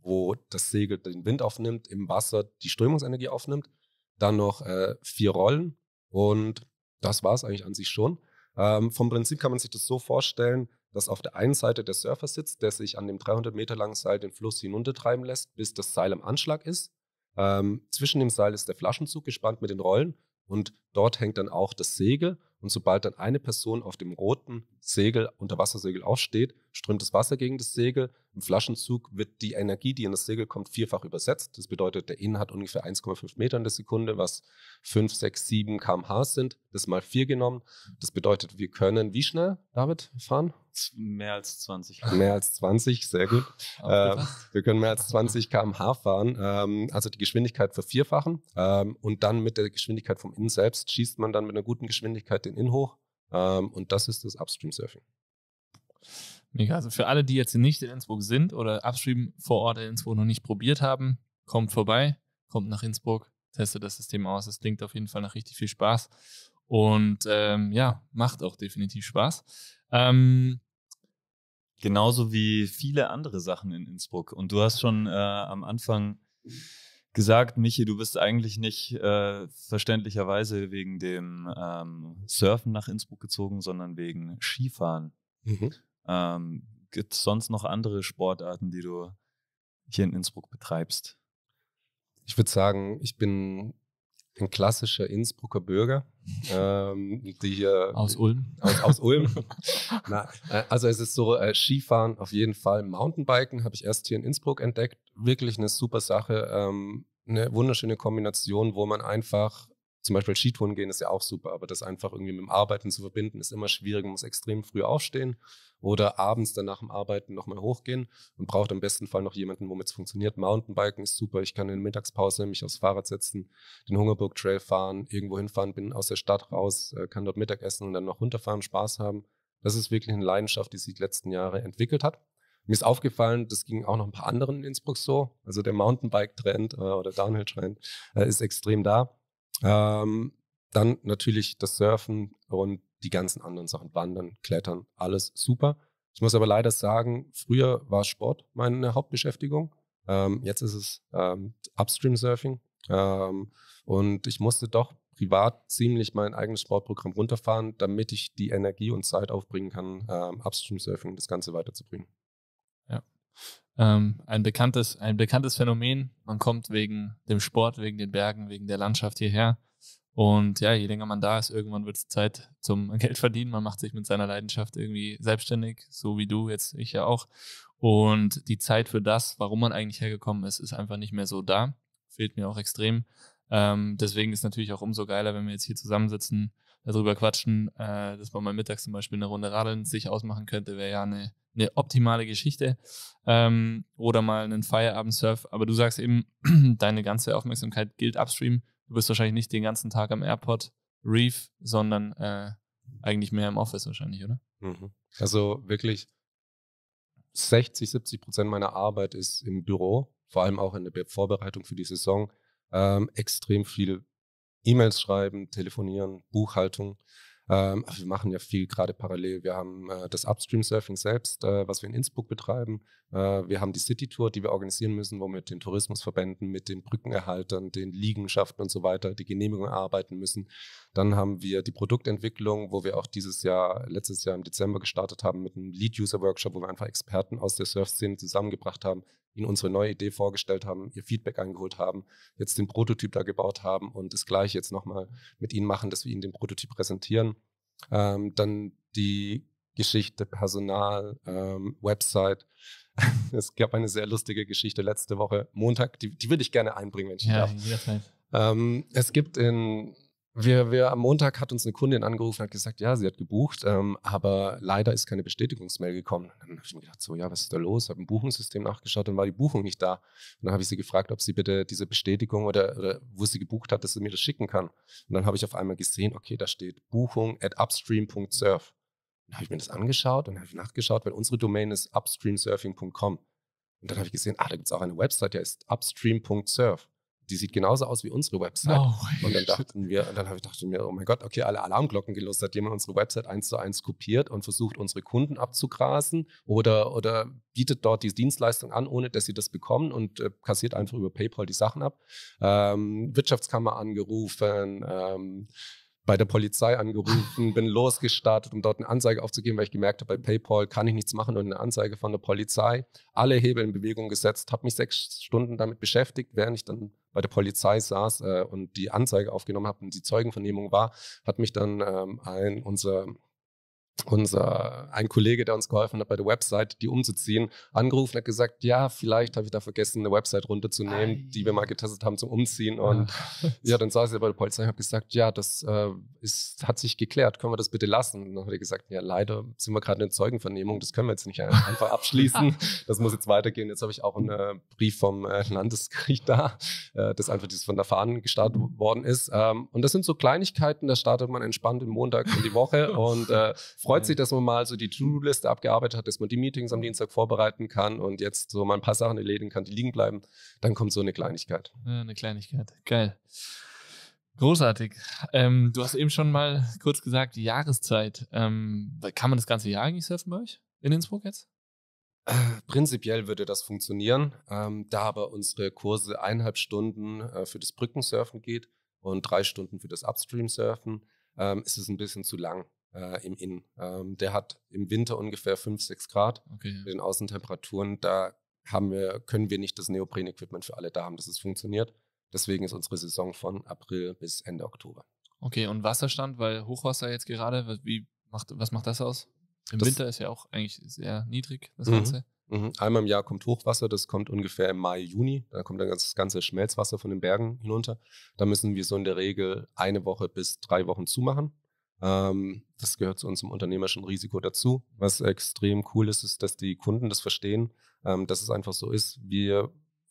Speaker 3: wo das Segel den Wind aufnimmt, im Wasser die Strömungsenergie aufnimmt. Dann noch äh, vier Rollen, und das war es eigentlich an sich schon. Ähm, vom Prinzip kann man sich das so vorstellen, dass auf der einen Seite der Surfer sitzt, der sich an dem 300 Meter langen Seil den Fluss hinuntertreiben lässt, bis das Seil am Anschlag ist. Ähm, zwischen dem Seil ist der Flaschenzug gespannt mit den Rollen und dort hängt dann auch das Segel. Und sobald dann eine Person auf dem roten Segel, Unterwassersegel aufsteht, strömt das Wasser gegen das Segel. Im Flaschenzug wird die Energie, die in das Segel kommt, vierfach übersetzt. Das bedeutet, der Innen hat ungefähr 1,5 Meter in der Sekunde, was 5, 6, 7 kmh sind. Das mal 4 genommen. Das bedeutet, wir können wie schnell,
Speaker 1: David, fahren? Mehr als 20. Mehr
Speaker 3: als 20, sehr gut. Äh, wir können mehr als 20 kmh fahren, ähm, also die Geschwindigkeit vervierfachen. Ähm, und dann mit der Geschwindigkeit vom Innen selbst schießt man dann mit einer guten Geschwindigkeit den Innen hoch. Ähm, und das ist das Upstream
Speaker 2: Surfing. Mega. Also für alle, die jetzt nicht in Innsbruck sind oder Abschreiben vor Ort in Innsbruck noch nicht probiert haben, kommt vorbei, kommt nach Innsbruck, testet das System aus. Es klingt auf jeden Fall nach richtig viel Spaß. Und ähm, ja, macht auch definitiv Spaß. Ähm, Genauso wie viele andere Sachen in Innsbruck. Und
Speaker 1: du hast schon äh, am Anfang gesagt, Michi, du bist eigentlich nicht äh, verständlicherweise wegen dem ähm, Surfen nach Innsbruck gezogen, sondern wegen Skifahren. Mhm. Ähm, Gibt es sonst noch andere Sportarten, die du hier in Innsbruck betreibst? Ich würde sagen, ich bin ein
Speaker 3: klassischer Innsbrucker Bürger, ähm, die hier aus Ulm. Aus, aus Ulm. Na, äh, also es ist so äh, Skifahren auf jeden Fall, Mountainbiken habe ich erst hier in Innsbruck entdeckt, wirklich eine super Sache, ähm, eine wunderschöne Kombination, wo man einfach zum Beispiel Skitouren gehen ist ja auch super, aber das einfach irgendwie mit dem Arbeiten zu verbinden, ist immer schwierig. Man muss extrem früh aufstehen oder abends dann nach dem Arbeiten nochmal hochgehen und braucht am besten Fall noch jemanden, womit es funktioniert. Mountainbiken ist super. Ich kann in der Mittagspause mich aufs Fahrrad setzen, den Hungerburg Trail fahren, irgendwo hinfahren, bin aus der Stadt raus, äh, kann dort Mittag essen und dann noch runterfahren, Spaß haben. Das ist wirklich eine Leidenschaft, die sich die letzten Jahre entwickelt hat. Mir ist aufgefallen, das ging auch noch ein paar anderen in Innsbruck so. Also der Mountainbike-Trend äh, oder Downhill-Trend äh, ist extrem da. Ähm, dann natürlich das Surfen und die ganzen anderen Sachen, Wandern, Klettern, alles super. Ich muss aber leider sagen, früher war Sport meine Hauptbeschäftigung. Ähm, jetzt ist es ähm, Upstream Surfing. Ähm, und ich musste doch privat ziemlich mein eigenes Sportprogramm runterfahren, damit ich die Energie und Zeit aufbringen kann, ähm, Upstream Surfing das Ganze weiterzubringen.
Speaker 2: Ja. Ähm, ein, bekanntes, ein bekanntes Phänomen. Man kommt wegen dem Sport, wegen den Bergen, wegen der Landschaft hierher. Und ja, je länger man da ist, irgendwann wird es Zeit zum Geld verdienen. Man macht sich mit seiner Leidenschaft irgendwie selbstständig, so wie du jetzt, ich ja auch. Und die Zeit für das, warum man eigentlich hergekommen ist, ist einfach nicht mehr so da. Fehlt mir auch extrem. Ähm, deswegen ist natürlich auch umso geiler, wenn wir jetzt hier zusammensitzen, darüber quatschen, äh, dass man mal mittags zum Beispiel eine Runde radeln sich ausmachen könnte, wäre ja eine eine optimale Geschichte ähm, oder mal einen Feierabend-Surf. Aber du sagst eben, deine ganze Aufmerksamkeit gilt upstream. Du bist wahrscheinlich nicht den ganzen Tag am Airport Reef, sondern äh, eigentlich mehr im Office wahrscheinlich, oder?
Speaker 1: Mhm.
Speaker 3: Also wirklich 60, 70 Prozent meiner Arbeit ist im Büro, vor allem auch in der Vorbereitung für die Saison. Ähm, extrem viel E-Mails schreiben, telefonieren, Buchhaltung. Ähm, also wir machen ja viel gerade parallel. Wir haben äh, das Upstream Surfing selbst, äh, was wir in Innsbruck betreiben. Äh, wir haben die City Tour, die wir organisieren müssen, wo wir mit den Tourismusverbänden, mit den Brückenerhaltern, den Liegenschaften und so weiter die Genehmigung arbeiten müssen. Dann haben wir die Produktentwicklung, wo wir auch dieses Jahr, Letztes Jahr im Dezember gestartet haben mit einem Lead-User-Workshop, wo wir einfach Experten aus der Surf-Szene zusammengebracht haben, ihnen unsere neue Idee vorgestellt haben, ihr Feedback eingeholt haben, jetzt den Prototyp da gebaut haben und das gleiche jetzt nochmal mit ihnen machen, dass wir ihnen den Prototyp präsentieren. Ähm, dann die Geschichte, Personal, ähm, Website. es gab eine sehr lustige Geschichte letzte Woche, Montag, die, die würde ich gerne einbringen, wenn ich ja, darf. Ähm, es gibt in wir, wir, am Montag hat uns eine Kundin angerufen und hat gesagt, ja, sie hat gebucht, ähm, aber leider ist keine Bestätigungsmail gekommen. Dann habe ich mir gedacht, so, ja, was ist da los? Habe im Buchungssystem nachgeschaut, dann war die Buchung nicht da. Und dann habe ich sie gefragt, ob sie bitte diese Bestätigung oder, oder, wo sie gebucht hat, dass sie mir das schicken kann. Und dann habe ich auf einmal gesehen, okay, da steht Buchung at upstream.surf. Dann habe ich mir das angeschaut und habe ich nachgeschaut, weil unsere Domain ist upstreamsurfing.com. Und dann habe ich gesehen, ah, da gibt es auch eine Website, die heißt upstream.surf die sieht genauso aus wie unsere Website. No oh, und dann dachten wir, und dann habe ich dachte mir, oh mein Gott, okay, alle Alarmglocken gelöst, hat jemand unsere Website eins zu eins kopiert und versucht, unsere Kunden abzugrasen oder, oder bietet dort die Dienstleistung an, ohne dass sie das bekommen und äh, kassiert einfach über PayPal die Sachen ab. Ähm, Wirtschaftskammer angerufen, ähm, bei der Polizei angerufen, bin losgestartet, um dort eine Anzeige aufzugeben, weil ich gemerkt habe, bei PayPal kann ich nichts machen und eine Anzeige von der Polizei. Alle Hebel in Bewegung gesetzt, habe mich sechs Stunden damit beschäftigt, während ich dann bei der Polizei saß äh, und die Anzeige aufgenommen habe und die Zeugenvernehmung war, hat mich dann ähm, ein unser unser ein Kollege, der uns geholfen hat, bei der Website die umzuziehen, angerufen hat gesagt, ja, vielleicht habe ich da vergessen, eine Website runterzunehmen, Ei. die wir mal getestet haben zum Umziehen. Ah. Und Ach. ja, dann saß er bei der Polizei und habe gesagt, ja, das äh, ist, hat sich geklärt, können wir das bitte lassen? Und dann hat er gesagt, ja, leider sind wir gerade in der Zeugenvernehmung, das können wir jetzt nicht einfach abschließen. das muss jetzt weitergehen. Jetzt habe ich auch einen äh, Brief vom äh, Landesgericht da, äh, dass einfach dieses von der Fahnen gestartet worden ist. Ähm, und das sind so Kleinigkeiten, da startet man entspannt den Montag in die Woche und freut mhm. sich, dass man mal so die To-Do-Liste abgearbeitet hat, dass man die Meetings am Dienstag vorbereiten kann und jetzt so mal ein paar Sachen erledigen kann, die liegen bleiben. Dann kommt so eine Kleinigkeit.
Speaker 2: Eine Kleinigkeit. Geil. Großartig. Ähm, du hast eben schon mal kurz gesagt, die Jahreszeit. Ähm, kann man das ganze Jahr eigentlich surfen bei euch in Innsbruck jetzt?
Speaker 3: Äh, prinzipiell würde das funktionieren, ähm, da aber unsere Kurse eineinhalb Stunden äh, für das Brückensurfen geht und drei Stunden für das Upstream-Surfen, ähm, ist es ein bisschen zu lang äh, im Inn. Ähm, der hat im Winter ungefähr 5, 6 Grad okay, ja. mit den Außentemperaturen. Da haben wir, können wir nicht das Neopren-Equipment für alle da haben, dass es funktioniert. Deswegen ist unsere Saison von April bis Ende Oktober.
Speaker 2: Okay, und Wasserstand, weil Hochwasser jetzt gerade, wie macht, was macht das aus? Im das Winter ist ja auch eigentlich sehr niedrig, das mhm. Ganze.
Speaker 3: Mhm. Einmal im Jahr kommt Hochwasser, das kommt ungefähr im Mai, Juni. Da kommt dann das ganze Schmelzwasser von den Bergen hinunter. Da müssen wir so in der Regel eine Woche bis drei Wochen zumachen. Ähm, das gehört zu unserem unternehmerischen Risiko dazu. Was extrem cool ist, ist, dass die Kunden das verstehen, ähm, dass es einfach so ist. Wir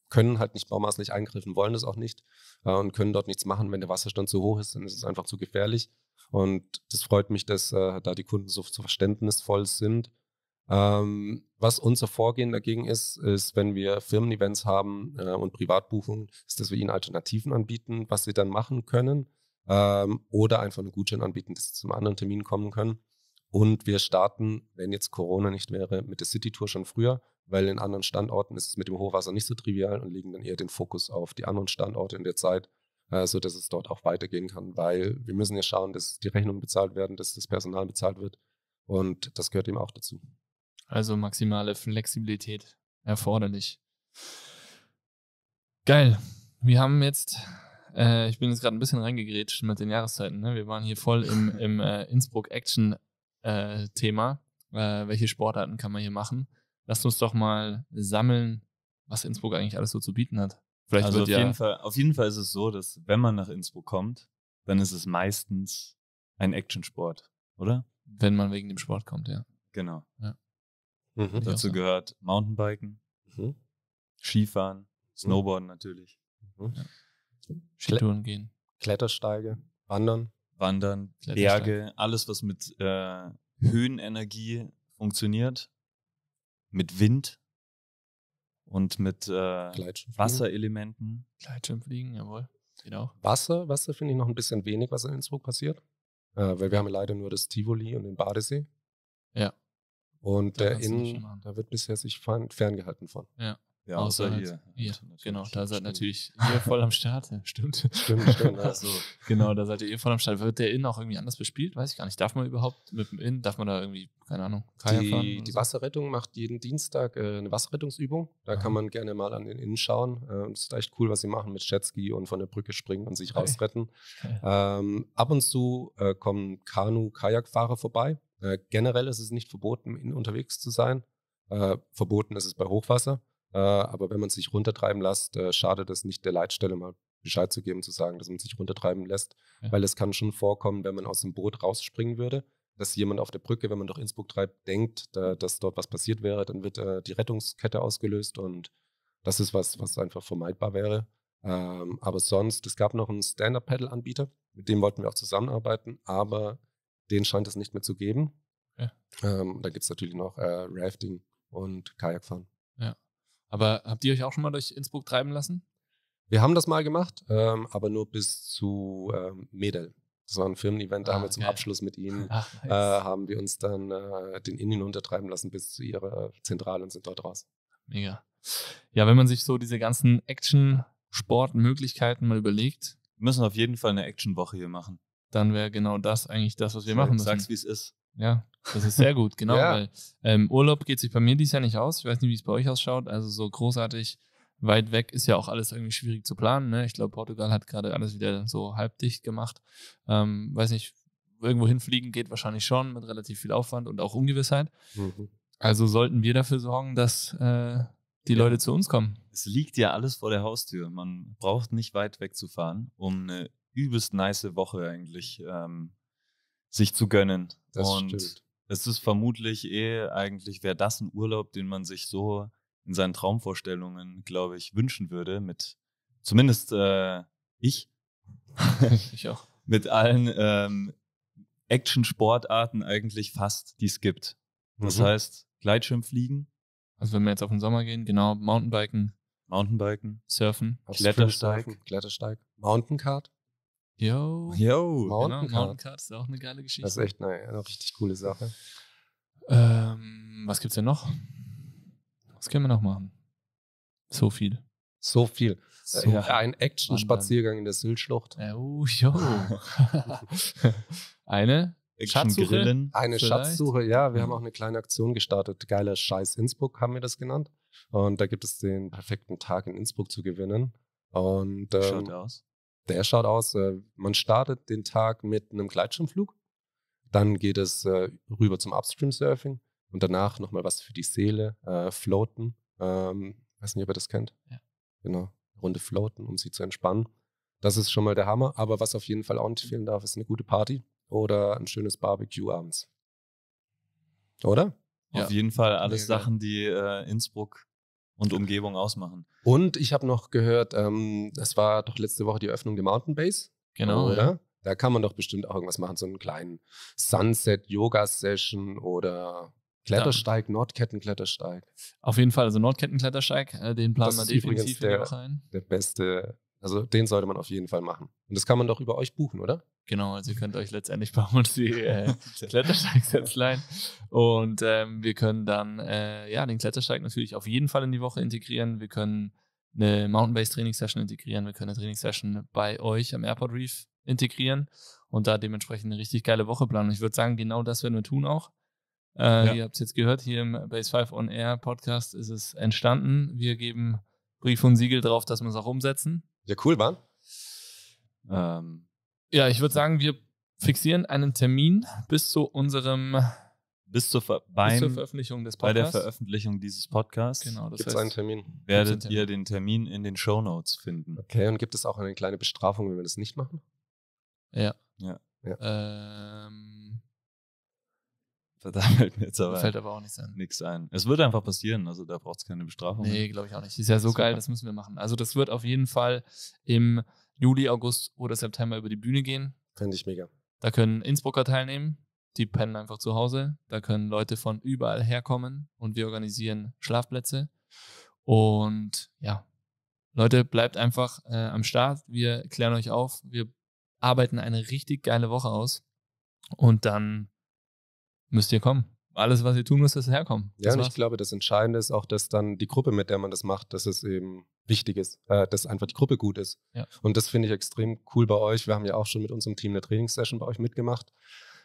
Speaker 3: können halt nicht baumaßlich eingreifen, wollen es auch nicht äh, und können dort nichts machen. Wenn der Wasserstand zu hoch ist, dann ist es einfach zu gefährlich. Und das freut mich, dass äh, da die Kunden so, so verständnisvoll sind. Ähm, was unser Vorgehen dagegen ist, ist, wenn wir Firmen-Events haben äh, und Privatbuchungen, ist, dass wir ihnen Alternativen anbieten, was sie dann machen können ähm, oder einfach einen Gutschein anbieten, dass sie zum anderen Termin kommen können. Und wir starten, wenn jetzt Corona nicht wäre, mit der City-Tour schon früher, weil in anderen Standorten ist es mit dem Hochwasser nicht so trivial und legen dann eher den Fokus auf die anderen Standorte in der Zeit, äh, sodass es dort auch weitergehen kann, weil wir müssen ja schauen, dass die Rechnungen bezahlt werden, dass das Personal bezahlt wird und das gehört eben auch dazu.
Speaker 2: Also maximale Flexibilität erforderlich. Geil. Wir haben jetzt äh, ich bin jetzt gerade ein bisschen reingegrätscht mit den Jahreszeiten. Ne? Wir waren hier voll im, im äh, Innsbruck-Action-Thema. Äh, äh, welche Sportarten kann man hier machen? Lasst uns doch mal sammeln, was Innsbruck eigentlich alles so zu bieten hat. Vielleicht also auf, ja jeden
Speaker 1: Fall, auf jeden Fall ist es so, dass wenn man nach Innsbruck kommt, dann ist es meistens ein Actionsport, oder? Wenn man wegen dem Sport kommt, ja. Genau. Ja. Mhm. Dazu gehört Mountainbiken, mhm. Skifahren, mhm. Snowboarden mhm. natürlich. Ja. Skitouren gehen. Klettersteige, Wandern. Wandern, Berge, alles, was mit äh, Höhenenergie funktioniert, mit Wind und mit äh, Wasserelementen.
Speaker 2: Gleitschirmfliegen, jawohl. Genau.
Speaker 3: Wasser, Wasser finde ich noch ein bisschen wenig, was in Innsbruck passiert. Äh, weil wir haben leider nur das Tivoli und den Badesee. Ja. Und da der Innen, da wird bisher sich ferngehalten von. Ja. Ja, außer, außer halt
Speaker 2: hier. hier. Genau, da seid stimmt. natürlich ihr voll am Start. Ja, stimmt. Stimmt, stimmt. Also, genau, da seid ihr eh voll am Start. Wird der Inn auch irgendwie anders bespielt? Weiß ich gar nicht. Darf man überhaupt mit dem Inn, darf man da irgendwie, keine Ahnung, Kajak fahren? Die so?
Speaker 3: Wasserrettung macht jeden Dienstag äh, eine Wasserrettungsübung. Da ja. kann man gerne mal an den Inn schauen. Äh, das ist echt cool, was sie machen mit Jetski und von der Brücke springen und sich rausretten. Okay. Ähm, ab und zu äh, kommen Kanu-Kajakfahrer vorbei. Äh, generell ist es nicht verboten, im Inn unterwegs zu sein. Äh, verboten ist es bei Hochwasser. Äh, aber wenn man sich runtertreiben lässt, äh, schadet es nicht der Leitstelle mal Bescheid zu geben, zu sagen, dass man sich runtertreiben lässt, ja. weil es kann schon vorkommen, wenn man aus dem Boot rausspringen würde, dass jemand auf der Brücke, wenn man durch Innsbruck treibt, denkt, da, dass dort was passiert wäre, dann wird äh, die Rettungskette ausgelöst und das ist was, was einfach vermeidbar wäre. Ähm, aber sonst, es gab noch einen Stand-Up-Pedal-Anbieter, mit dem wollten wir auch zusammenarbeiten, aber den scheint es nicht mehr zu geben. Ja. Ähm, da gibt es natürlich noch äh, Rafting und Kajakfahren.
Speaker 2: Ja. Aber habt ihr euch auch schon mal durch Innsbruck treiben lassen?
Speaker 3: Wir haben das mal gemacht, ähm, aber nur bis zu ähm, Medel. Das war ein Firmen-Event, da haben ah, wir zum Abschluss mit ihnen, Ach, äh, haben wir uns dann äh,
Speaker 1: den Innen untertreiben lassen bis zu ihrer Zentrale und sind dort raus.
Speaker 2: Mega. Ja, wenn man sich so diese ganzen action sport möglichkeiten mal überlegt. Wir müssen auf jeden Fall eine Action-Woche hier machen. Dann wäre genau das eigentlich das, was wir ich machen müssen. Sag's, wie es ist. Ja, das ist sehr gut, genau. ja. weil, ähm, Urlaub geht sich bei mir dies Jahr nicht aus. Ich weiß nicht, wie es bei euch ausschaut. Also so großartig weit weg ist ja auch alles irgendwie schwierig zu planen. Ne? Ich glaube, Portugal hat gerade alles wieder so halbdicht gemacht. Ähm, weiß nicht, irgendwo hinfliegen geht wahrscheinlich schon mit relativ viel Aufwand und auch Ungewissheit. Mhm. Also sollten wir dafür sorgen, dass äh, die ja. Leute zu uns kommen.
Speaker 1: Es liegt ja alles vor der Haustür. Man braucht nicht weit wegzufahren, um eine übelst nice Woche eigentlich ähm, sich zu gönnen. Das und stimmt. es ist vermutlich eh eigentlich, wäre das ein Urlaub, den man sich so in seinen Traumvorstellungen, glaube ich, wünschen würde. Mit zumindest äh, ich. ich auch. mit allen ähm, Action-Sportarten eigentlich fast, die es gibt.
Speaker 2: Das mhm. heißt, Gleitschirmfliegen. Also wenn wir jetzt auf den Sommer gehen, genau, Mountainbiken. Mountainbiken. Surfen. Klettersteig. Klettersteig. Mountainkat. Yo. Yo. Mountain, genau, genau, Mountain Card ist auch eine geile Geschichte. Das ist echt
Speaker 3: eine, eine richtig coole Sache.
Speaker 2: Ähm, was gibt's denn noch? Was können wir noch machen? So viel. So viel. So äh, ja, ein Action-Spaziergang
Speaker 3: in der Sylt-Schlucht. Äh, oh, yo.
Speaker 2: eine Schatzsuche. eine vielleicht? Schatzsuche, ja. Wir haben mhm. auch
Speaker 3: eine kleine Aktion gestartet. Geiler Scheiß Innsbruck haben wir das genannt. Und da gibt es den perfekten Tag in Innsbruck zu gewinnen. Und, ähm, Schaut aus der schaut aus, äh, man startet den Tag mit einem Gleitschirmflug, dann geht es äh, rüber zum Upstream-Surfing und danach nochmal was für die Seele, äh, floaten. Ähm, weiß nicht, ob ihr das kennt. Ja. Genau, Runde floaten, um sie zu entspannen. Das ist schon mal der Hammer. Aber was auf jeden Fall auch nicht fehlen darf, ist eine gute Party oder ein schönes Barbecue abends.
Speaker 1: Oder? Ja. Auf jeden Fall alles Mega. Sachen, die äh, Innsbruck und Umgebung ausmachen.
Speaker 3: Und ich habe noch gehört, ähm, das war doch letzte Woche die Eröffnung der Mountain Base. Genau, oder? Ja. Da kann man doch bestimmt auch irgendwas machen, so einen kleinen Sunset-Yoga-Session oder
Speaker 2: Klettersteig, ja. Nordkettenklettersteig. Auf jeden Fall, also Nordkettenklettersteig, äh, den planen wir definitiv der, wieder rein.
Speaker 3: Der beste also den sollte man auf jeden Fall machen. Und das kann man doch über euch buchen,
Speaker 2: oder? Genau, also ihr könnt euch letztendlich bei uns die äh, Klettersteig selbst leihen. Und ähm, wir können dann äh, ja, den Klettersteig natürlich auf jeden Fall in die Woche integrieren. Wir können eine Mountain-Based-Training-Session integrieren. Wir können eine Trainingssession bei euch am Airport Reef integrieren und da dementsprechend eine richtig geile Woche planen. Und ich würde sagen, genau das werden wir tun auch. Äh, ja. Ihr habt es jetzt gehört, hier im Base 5 On Air Podcast ist es entstanden. Wir geben Brief und Siegel drauf, dass wir es auch umsetzen. Ja, cool waren. Ähm, ja, ich würde sagen, wir fixieren einen Termin bis zu unserem bis zur, Ver beim, bis zur Veröffentlichung des Podcasts. Bei der
Speaker 1: Veröffentlichung dieses Podcasts genau, das ist ein Termin. werdet Termin. ihr den
Speaker 3: Termin in den Show Notes finden. Okay, und gibt es auch eine kleine Bestrafung, wenn wir das nicht machen?
Speaker 2: Ja. ja. ja. Ähm,
Speaker 1: da fällt mir jetzt aber, fällt aber auch nichts ein.
Speaker 2: Nichts ein. Es wird einfach passieren, also da braucht es keine Bestrafung. Nee, glaube ich auch nicht. Ist ja so Super. geil, das müssen wir machen. Also das wird auf jeden Fall im Juli, August oder September über die Bühne gehen. Finde ich mega. Da können Innsbrucker teilnehmen, die pennen einfach zu Hause. Da können Leute von überall herkommen und wir organisieren Schlafplätze. Und ja, Leute, bleibt einfach äh, am Start. Wir klären euch auf. Wir arbeiten eine richtig geile Woche aus. Und dann müsst ihr kommen. Alles, was ihr tun müsst, ist herkommen. Ja, das und ich
Speaker 3: glaube, das Entscheidende ist auch, dass dann die Gruppe, mit der man das macht, dass es eben wichtig ist, äh, dass einfach die Gruppe gut ist. Ja. Und das finde ich extrem cool bei euch. Wir haben ja auch schon mit unserem Team eine Trainingssession bei euch mitgemacht.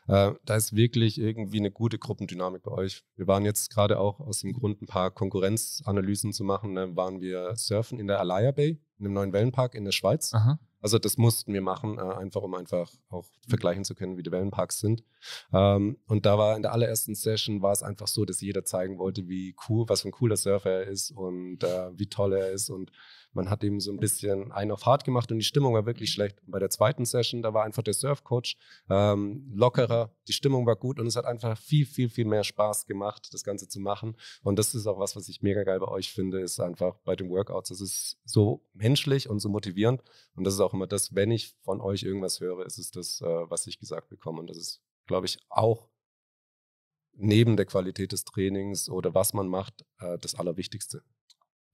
Speaker 3: Äh, da ist wirklich irgendwie eine gute Gruppendynamik bei euch. Wir waren jetzt gerade auch aus dem Grund, ein paar Konkurrenzanalysen zu machen. Da waren wir surfen in der Alaya Bay, in einem neuen Wellenpark in der Schweiz. Aha. Also das mussten wir machen, äh, einfach um einfach auch vergleichen zu können, wie die Wellenparks sind. Ähm, und da war in der allerersten Session war es einfach so, dass jeder zeigen wollte, wie cool, was für ein cooler Surfer er ist und äh, wie toll er ist und man hat eben so ein bisschen ein auf hart gemacht und die Stimmung war wirklich schlecht. Und bei der zweiten Session, da war einfach der Surfcoach ähm, lockerer, die Stimmung war gut und es hat einfach viel, viel, viel mehr Spaß gemacht, das Ganze zu machen. Und das ist auch was, was ich mega geil bei euch finde, ist einfach bei den Workouts. Das ist so menschlich und so motivierend. Und das ist auch immer das, wenn ich von euch irgendwas höre, ist es das, äh, was ich gesagt bekomme. Und das ist, glaube ich, auch neben der Qualität des Trainings oder was man macht, äh, das Allerwichtigste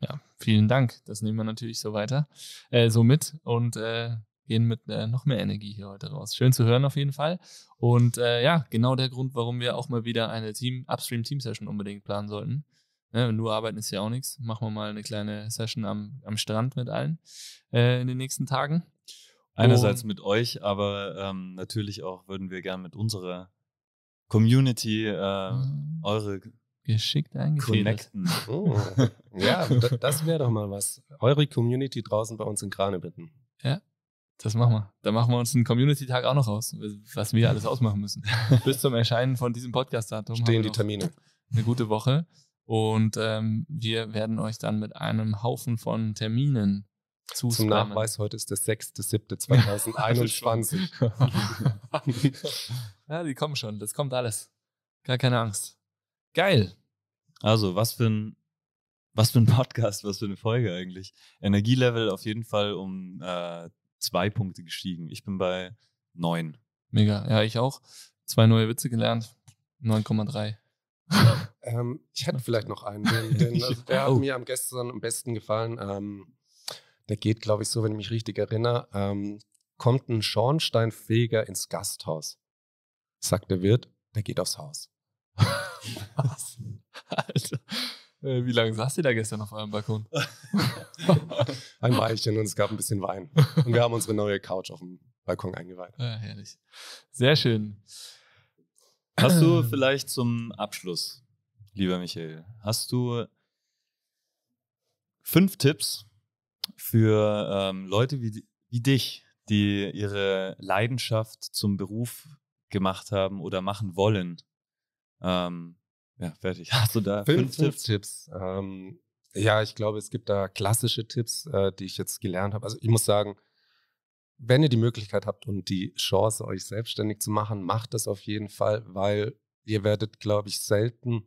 Speaker 2: ja, vielen Dank. Das nehmen wir natürlich so weiter, äh, so mit und äh, gehen mit äh, noch mehr Energie hier heute raus. Schön zu hören auf jeden Fall. Und äh, ja, genau der Grund, warum wir auch mal wieder eine Team, Upstream-Team-Session unbedingt planen sollten. Ne, nur arbeiten ist ja auch nichts. Machen wir mal eine kleine Session am, am Strand mit allen äh, in den nächsten Tagen. Einerseits
Speaker 1: mit euch, aber ähm, natürlich auch würden wir gerne mit unserer Community äh, mhm. eure
Speaker 2: geschickt eingefädelt. Connecten. Oh.
Speaker 1: ja, das wäre doch mal was.
Speaker 3: Eure Community draußen bei uns in Krane bitten.
Speaker 2: Ja, das machen wir. Da machen wir uns einen Community-Tag auch noch aus, was wir alles ausmachen müssen. Bis zum Erscheinen von diesem Podcast-Datum stehen die Termine. Eine gute Woche. Und ähm, wir werden euch dann mit einem Haufen von Terminen Zuspammen. Zum Nachweis,
Speaker 3: heute ist der 6.7.2021.
Speaker 2: ja, die kommen schon, das kommt alles. Gar keine Angst.
Speaker 1: Geil. Also, was für ein, was für ein Podcast, was für eine Folge eigentlich. Energielevel auf jeden Fall um äh, zwei Punkte gestiegen. Ich bin bei
Speaker 2: neun. Mega, ja, ich auch. Zwei neue Witze gelernt, 9,3.
Speaker 3: ähm, ich hätte vielleicht noch einen, denn, denn also, der hat oh. mir am gestern am besten gefallen. Ähm, der geht, glaube ich, so, wenn ich mich richtig erinnere. Ähm, kommt ein Schornsteinfeger ins Gasthaus, sagt der Wirt, der geht aufs Haus. Was?
Speaker 2: Alter. Äh, wie lange saß ihr da gestern auf eurem Balkon? ein
Speaker 3: Weilchen und es gab ein bisschen Wein. Und wir haben unsere neue Couch auf dem Balkon eingeweiht.
Speaker 2: Ja, ah, herrlich.
Speaker 1: Sehr schön. Hast du ähm. vielleicht zum Abschluss, lieber Michael, hast du fünf Tipps für ähm, Leute wie, wie dich, die ihre Leidenschaft zum Beruf gemacht haben oder machen wollen? Ähm, ja, fertig. Hast du da Film, fünf, Tipps? Tipps. Ähm, ja, ich glaube, es gibt da klassische
Speaker 3: Tipps, äh, die ich jetzt gelernt habe. Also ich muss sagen, wenn ihr die Möglichkeit habt und die Chance, euch selbstständig zu machen, macht das auf jeden Fall, weil ihr werdet, glaube ich, selten,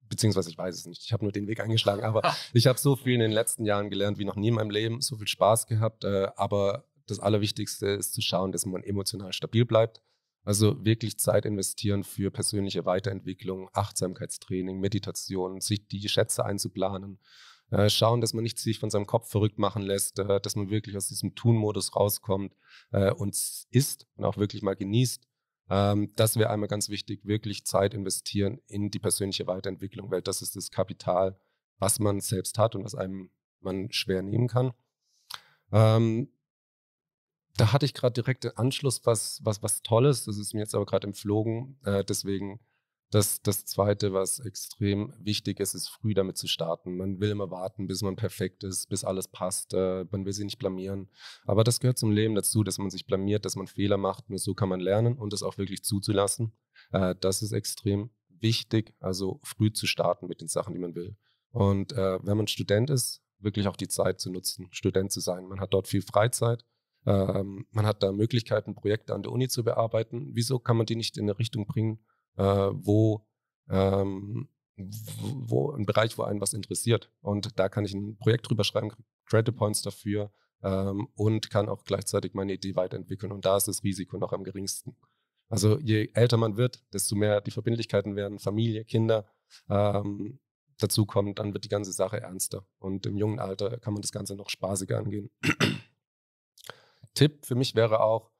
Speaker 3: beziehungsweise ich weiß es nicht, ich habe nur den Weg eingeschlagen, aber ich habe so viel in den letzten Jahren gelernt wie noch nie in meinem Leben, so viel Spaß gehabt, äh, aber das Allerwichtigste ist zu schauen, dass man emotional stabil bleibt also wirklich Zeit investieren für persönliche Weiterentwicklung, Achtsamkeitstraining, Meditation, sich die Schätze einzuplanen. Äh, schauen, dass man nicht sich von seinem Kopf verrückt machen lässt, äh, dass man wirklich aus diesem Tun-Modus rauskommt äh, und isst und auch wirklich mal genießt. Ähm, das wäre einmal ganz wichtig, wirklich Zeit investieren in die persönliche Weiterentwicklung, weil das ist das Kapital, was man selbst hat und was einem man schwer nehmen kann. Ähm, da hatte ich gerade direkt im Anschluss was, was, was Tolles. Das ist mir jetzt aber gerade entflogen. Äh, deswegen das, das Zweite, was extrem wichtig ist, ist früh damit zu starten. Man will immer warten, bis man perfekt ist, bis alles passt. Äh, man will sich nicht blamieren. Aber das gehört zum Leben dazu, dass man sich blamiert, dass man Fehler macht. Nur so kann man lernen und das auch wirklich zuzulassen. Äh, das ist extrem wichtig, also früh zu starten mit den Sachen, die man will. Und äh, wenn man Student ist, wirklich auch die Zeit zu nutzen, Student zu sein. Man hat dort viel Freizeit. Ähm, man hat da Möglichkeiten, Projekte an der Uni zu bearbeiten. Wieso kann man die nicht in eine Richtung bringen, äh, wo, ähm, wo, wo ein Bereich, wo einen was interessiert? Und da kann ich ein Projekt drüber schreiben, Credit Points dafür ähm, und kann auch gleichzeitig meine Idee weiterentwickeln. Und da ist das Risiko noch am geringsten. Also je älter man wird, desto mehr die Verbindlichkeiten werden, Familie, Kinder ähm, dazu kommt, dann wird die ganze Sache ernster. Und im jungen Alter kann man das Ganze noch spaßiger angehen. Tipp für mich wäre auch,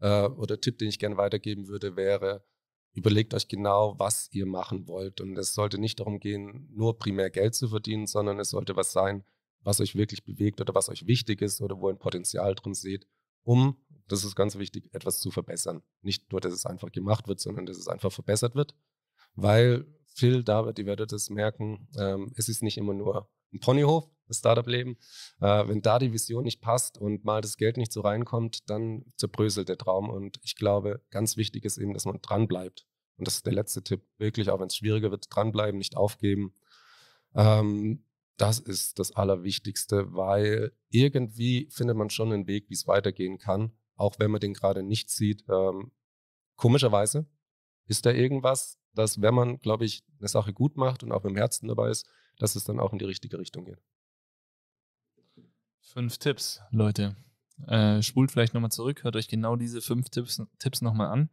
Speaker 3: äh, oder Tipp, den ich gerne weitergeben würde, wäre, überlegt euch genau, was ihr machen wollt. Und es sollte nicht darum gehen, nur primär Geld zu verdienen, sondern es sollte was sein, was euch wirklich bewegt oder was euch wichtig ist oder wo ihr ein Potenzial drin seht, um, das ist ganz wichtig, etwas zu verbessern. Nicht nur, dass es einfach gemacht wird, sondern dass es einfach verbessert wird. Weil Phil, David, ihr werdet es merken, ähm, es ist nicht immer nur ein Ponyhof, das Startup-Leben. Äh, wenn da die Vision nicht passt und mal das Geld nicht so reinkommt, dann zerbröselt der Traum. Und ich glaube, ganz wichtig ist eben, dass man dranbleibt. Und das ist der letzte Tipp. Wirklich, auch wenn es schwieriger wird, dranbleiben, nicht aufgeben. Ähm, das ist das Allerwichtigste, weil irgendwie findet man schon einen Weg, wie es weitergehen kann, auch wenn man den gerade nicht sieht. Ähm, komischerweise ist da irgendwas, dass wenn man, glaube ich, eine Sache gut macht und auch mit dem Herzen dabei ist, dass es dann auch in die richtige Richtung geht.
Speaker 2: Fünf Tipps, Leute. Äh, spult vielleicht nochmal zurück, hört euch genau diese fünf Tipps, Tipps nochmal an.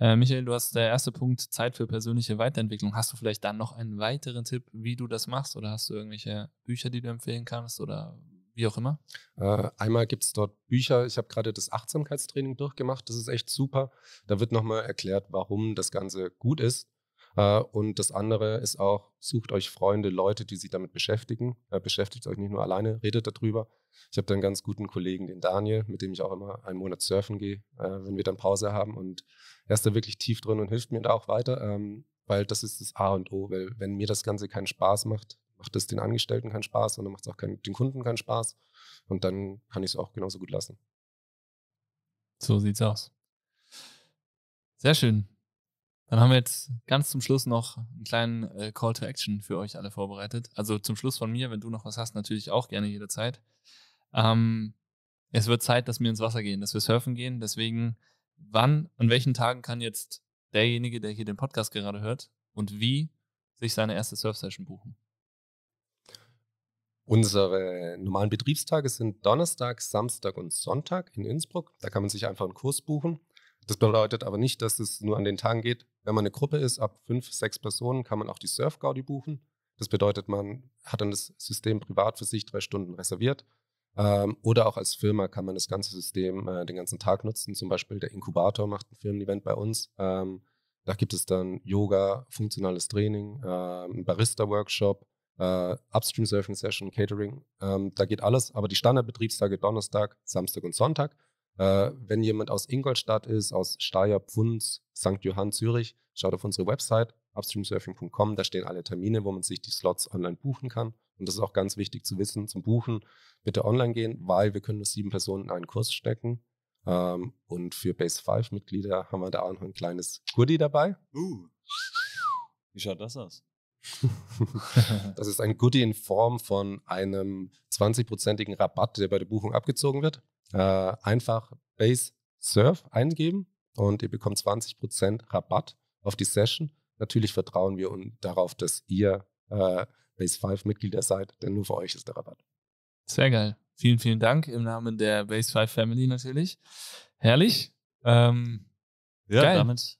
Speaker 2: Äh, Michael, du hast der erste Punkt, Zeit für persönliche Weiterentwicklung. Hast du vielleicht dann noch einen weiteren Tipp, wie du das machst? Oder hast du irgendwelche Bücher, die du empfehlen kannst? Oder
Speaker 3: wie auch immer? Äh, einmal gibt es dort Bücher. Ich habe gerade das Achtsamkeitstraining durchgemacht. Das ist echt super. Da wird nochmal erklärt, warum das Ganze gut ist. Äh, und das andere ist auch, sucht euch Freunde, Leute, die sich damit beschäftigen. Äh, beschäftigt euch nicht nur alleine, redet darüber. Ich habe da einen ganz guten Kollegen, den Daniel, mit dem ich auch immer einen Monat surfen gehe, äh, wenn wir dann Pause haben. Und er ist da wirklich tief drin und hilft mir da auch weiter, ähm, weil das ist das A und O. Weil wenn mir das Ganze keinen Spaß macht, macht es den Angestellten keinen Spaß und dann macht es auch kein, den Kunden keinen Spaß. Und dann kann ich es auch genauso gut lassen.
Speaker 2: So sieht's aus. Sehr schön. Dann haben wir jetzt ganz zum Schluss noch einen kleinen äh, Call to Action für euch alle vorbereitet. Also zum Schluss von mir, wenn du noch was hast, natürlich auch gerne jederzeit. Ähm, es wird Zeit, dass wir ins Wasser gehen, dass wir surfen gehen. Deswegen, wann, an welchen Tagen kann jetzt derjenige, der hier den Podcast gerade hört und wie sich seine erste Surf-Session buchen?
Speaker 3: Unsere normalen Betriebstage sind Donnerstag, Samstag und Sonntag in Innsbruck. Da kann man sich einfach einen Kurs buchen. Das bedeutet aber nicht, dass es nur an den Tagen geht. Wenn man eine Gruppe ist, ab fünf, sechs Personen, kann man auch die Surf-Gaudi buchen. Das bedeutet, man hat dann das System privat für sich drei Stunden reserviert. Ähm, oder auch als Firma kann man das ganze System äh, den ganzen Tag nutzen. Zum Beispiel der Inkubator macht ein Firmen-Event bei uns. Ähm, da gibt es dann Yoga, funktionales Training, äh, einen Barista-Workshop, äh, Upstream-Surfing-Session, Catering. Ähm, da geht alles. Aber die Standardbetriebstage Donnerstag, Samstag und Sonntag. Äh, wenn jemand aus Ingolstadt ist, aus Steyr, Pfunds, St. Johann, Zürich, schaut auf unsere Website upstreamsurfing.com, da stehen alle Termine, wo man sich die Slots online buchen kann. Und das ist auch ganz wichtig zu wissen, zum Buchen bitte online gehen, weil wir können nur sieben Personen in einen Kurs stecken. Ähm, und für Base 5 Mitglieder haben wir da auch noch ein kleines Goodie dabei.
Speaker 1: Uh, wie schaut das aus?
Speaker 3: das ist ein Goodie in Form von einem 20-prozentigen Rabatt, der bei der Buchung abgezogen wird äh, einfach Base Surf eingeben und ihr bekommt 20% Rabatt auf die Session. Natürlich vertrauen wir darauf, dass ihr äh, Base 5 Mitglieder seid, denn nur für euch ist der Rabatt.
Speaker 2: Sehr geil. Vielen, vielen Dank im Namen der Base 5 Family natürlich. Herrlich. Ähm, ja, geil. damit.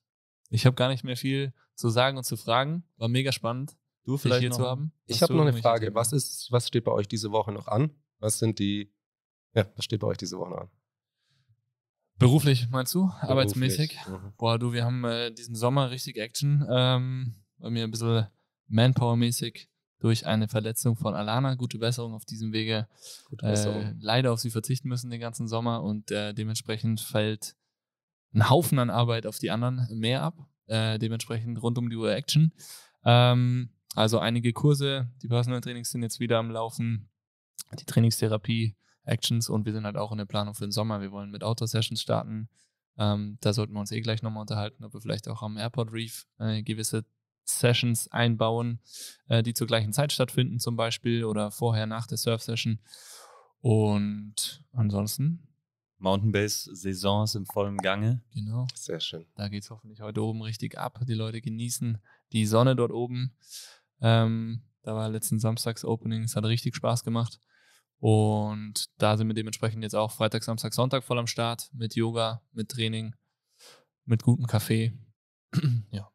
Speaker 2: Ich habe gar nicht mehr viel zu sagen und zu fragen. War mega spannend, du vielleicht hier noch, zu haben. Ich habe noch eine Frage.
Speaker 3: Was, ist, was steht bei euch diese Woche noch an? Was sind die ja, was steht bei euch diese Woche an.
Speaker 2: Beruflich, meinst du? Beruflich. Arbeitsmäßig? Mhm. Boah, du, wir haben äh, diesen Sommer richtig Action. Ähm, bei mir ein bisschen Manpower-mäßig durch eine Verletzung von Alana. Gute Besserung auf diesem Wege. Äh, leider auf sie verzichten müssen den ganzen Sommer und äh, dementsprechend fällt ein Haufen an Arbeit auf die anderen mehr ab. Äh, dementsprechend rund um die Uhr Action. Ähm, also einige Kurse, die Personal Trainings sind jetzt wieder am Laufen, die Trainingstherapie Actions und wir sind halt auch in der Planung für den Sommer. Wir wollen mit Outdoor-Sessions starten. Ähm, da sollten wir uns eh gleich nochmal unterhalten, ob wir vielleicht auch am Airport Reef äh, gewisse Sessions einbauen, äh, die zur gleichen Zeit stattfinden, zum Beispiel oder vorher nach der Surf-Session. Und ansonsten. Mountain Base saison ist im vollen Gange. Genau. Sehr schön. Da geht es hoffentlich heute oben richtig ab. Die Leute genießen die Sonne dort oben. Ähm, da war letzten Samstags Opening, es hat richtig Spaß gemacht. Und da sind wir dementsprechend jetzt auch Freitag, Samstag, Sonntag voll am Start mit Yoga, mit Training, mit gutem Kaffee. ja,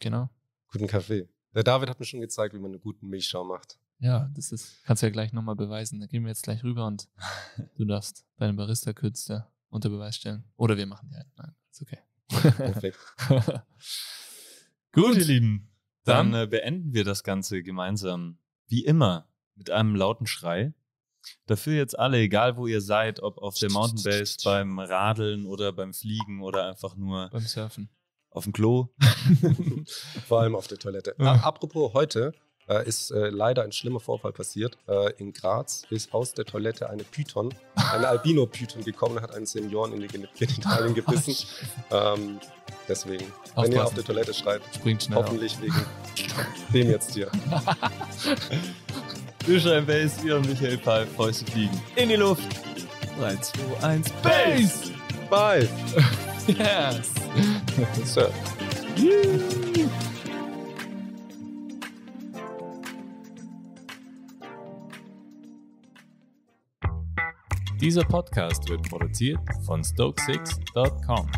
Speaker 2: genau. Guten Kaffee.
Speaker 3: Der David hat mir schon gezeigt, wie man eine gute Milchschau macht. Ja,
Speaker 2: das ist, kannst du ja gleich nochmal beweisen. Da gehen wir jetzt gleich rüber und du darfst deine Barista-Künste unter Beweis stellen. Oder wir machen die einen. Halt. Nein, ist okay. Perfekt. Gut, Gut, ihr Lieben. Dann, dann
Speaker 1: äh, beenden wir das Ganze gemeinsam, wie immer, mit einem lauten Schrei. Dafür jetzt alle, egal wo ihr seid, ob auf der Mountain beim Radeln oder beim Fliegen oder einfach nur beim Surfen. Auf dem Klo. Vor allem auf der Toilette. Ja.
Speaker 3: Apropos heute äh, ist äh, leider ein schlimmer Vorfall passiert. Äh, in Graz ist aus der Toilette eine Python, eine Albino-Python gekommen und hat einen Senioren in die Genitalien gebissen.
Speaker 1: Ah, ähm, deswegen, Aufpassen. wenn ihr auf der Toilette schreibt, Springt schnell hoffentlich auf. wegen dem jetzt hier. Österreich Base, ihr und Michael Palf, Fäuste fliegen. In die Luft. 3, 2, 1, Base! Bye! yes! Sir. Yeah.
Speaker 2: Dieser Podcast wird produziert von Stoke6.com.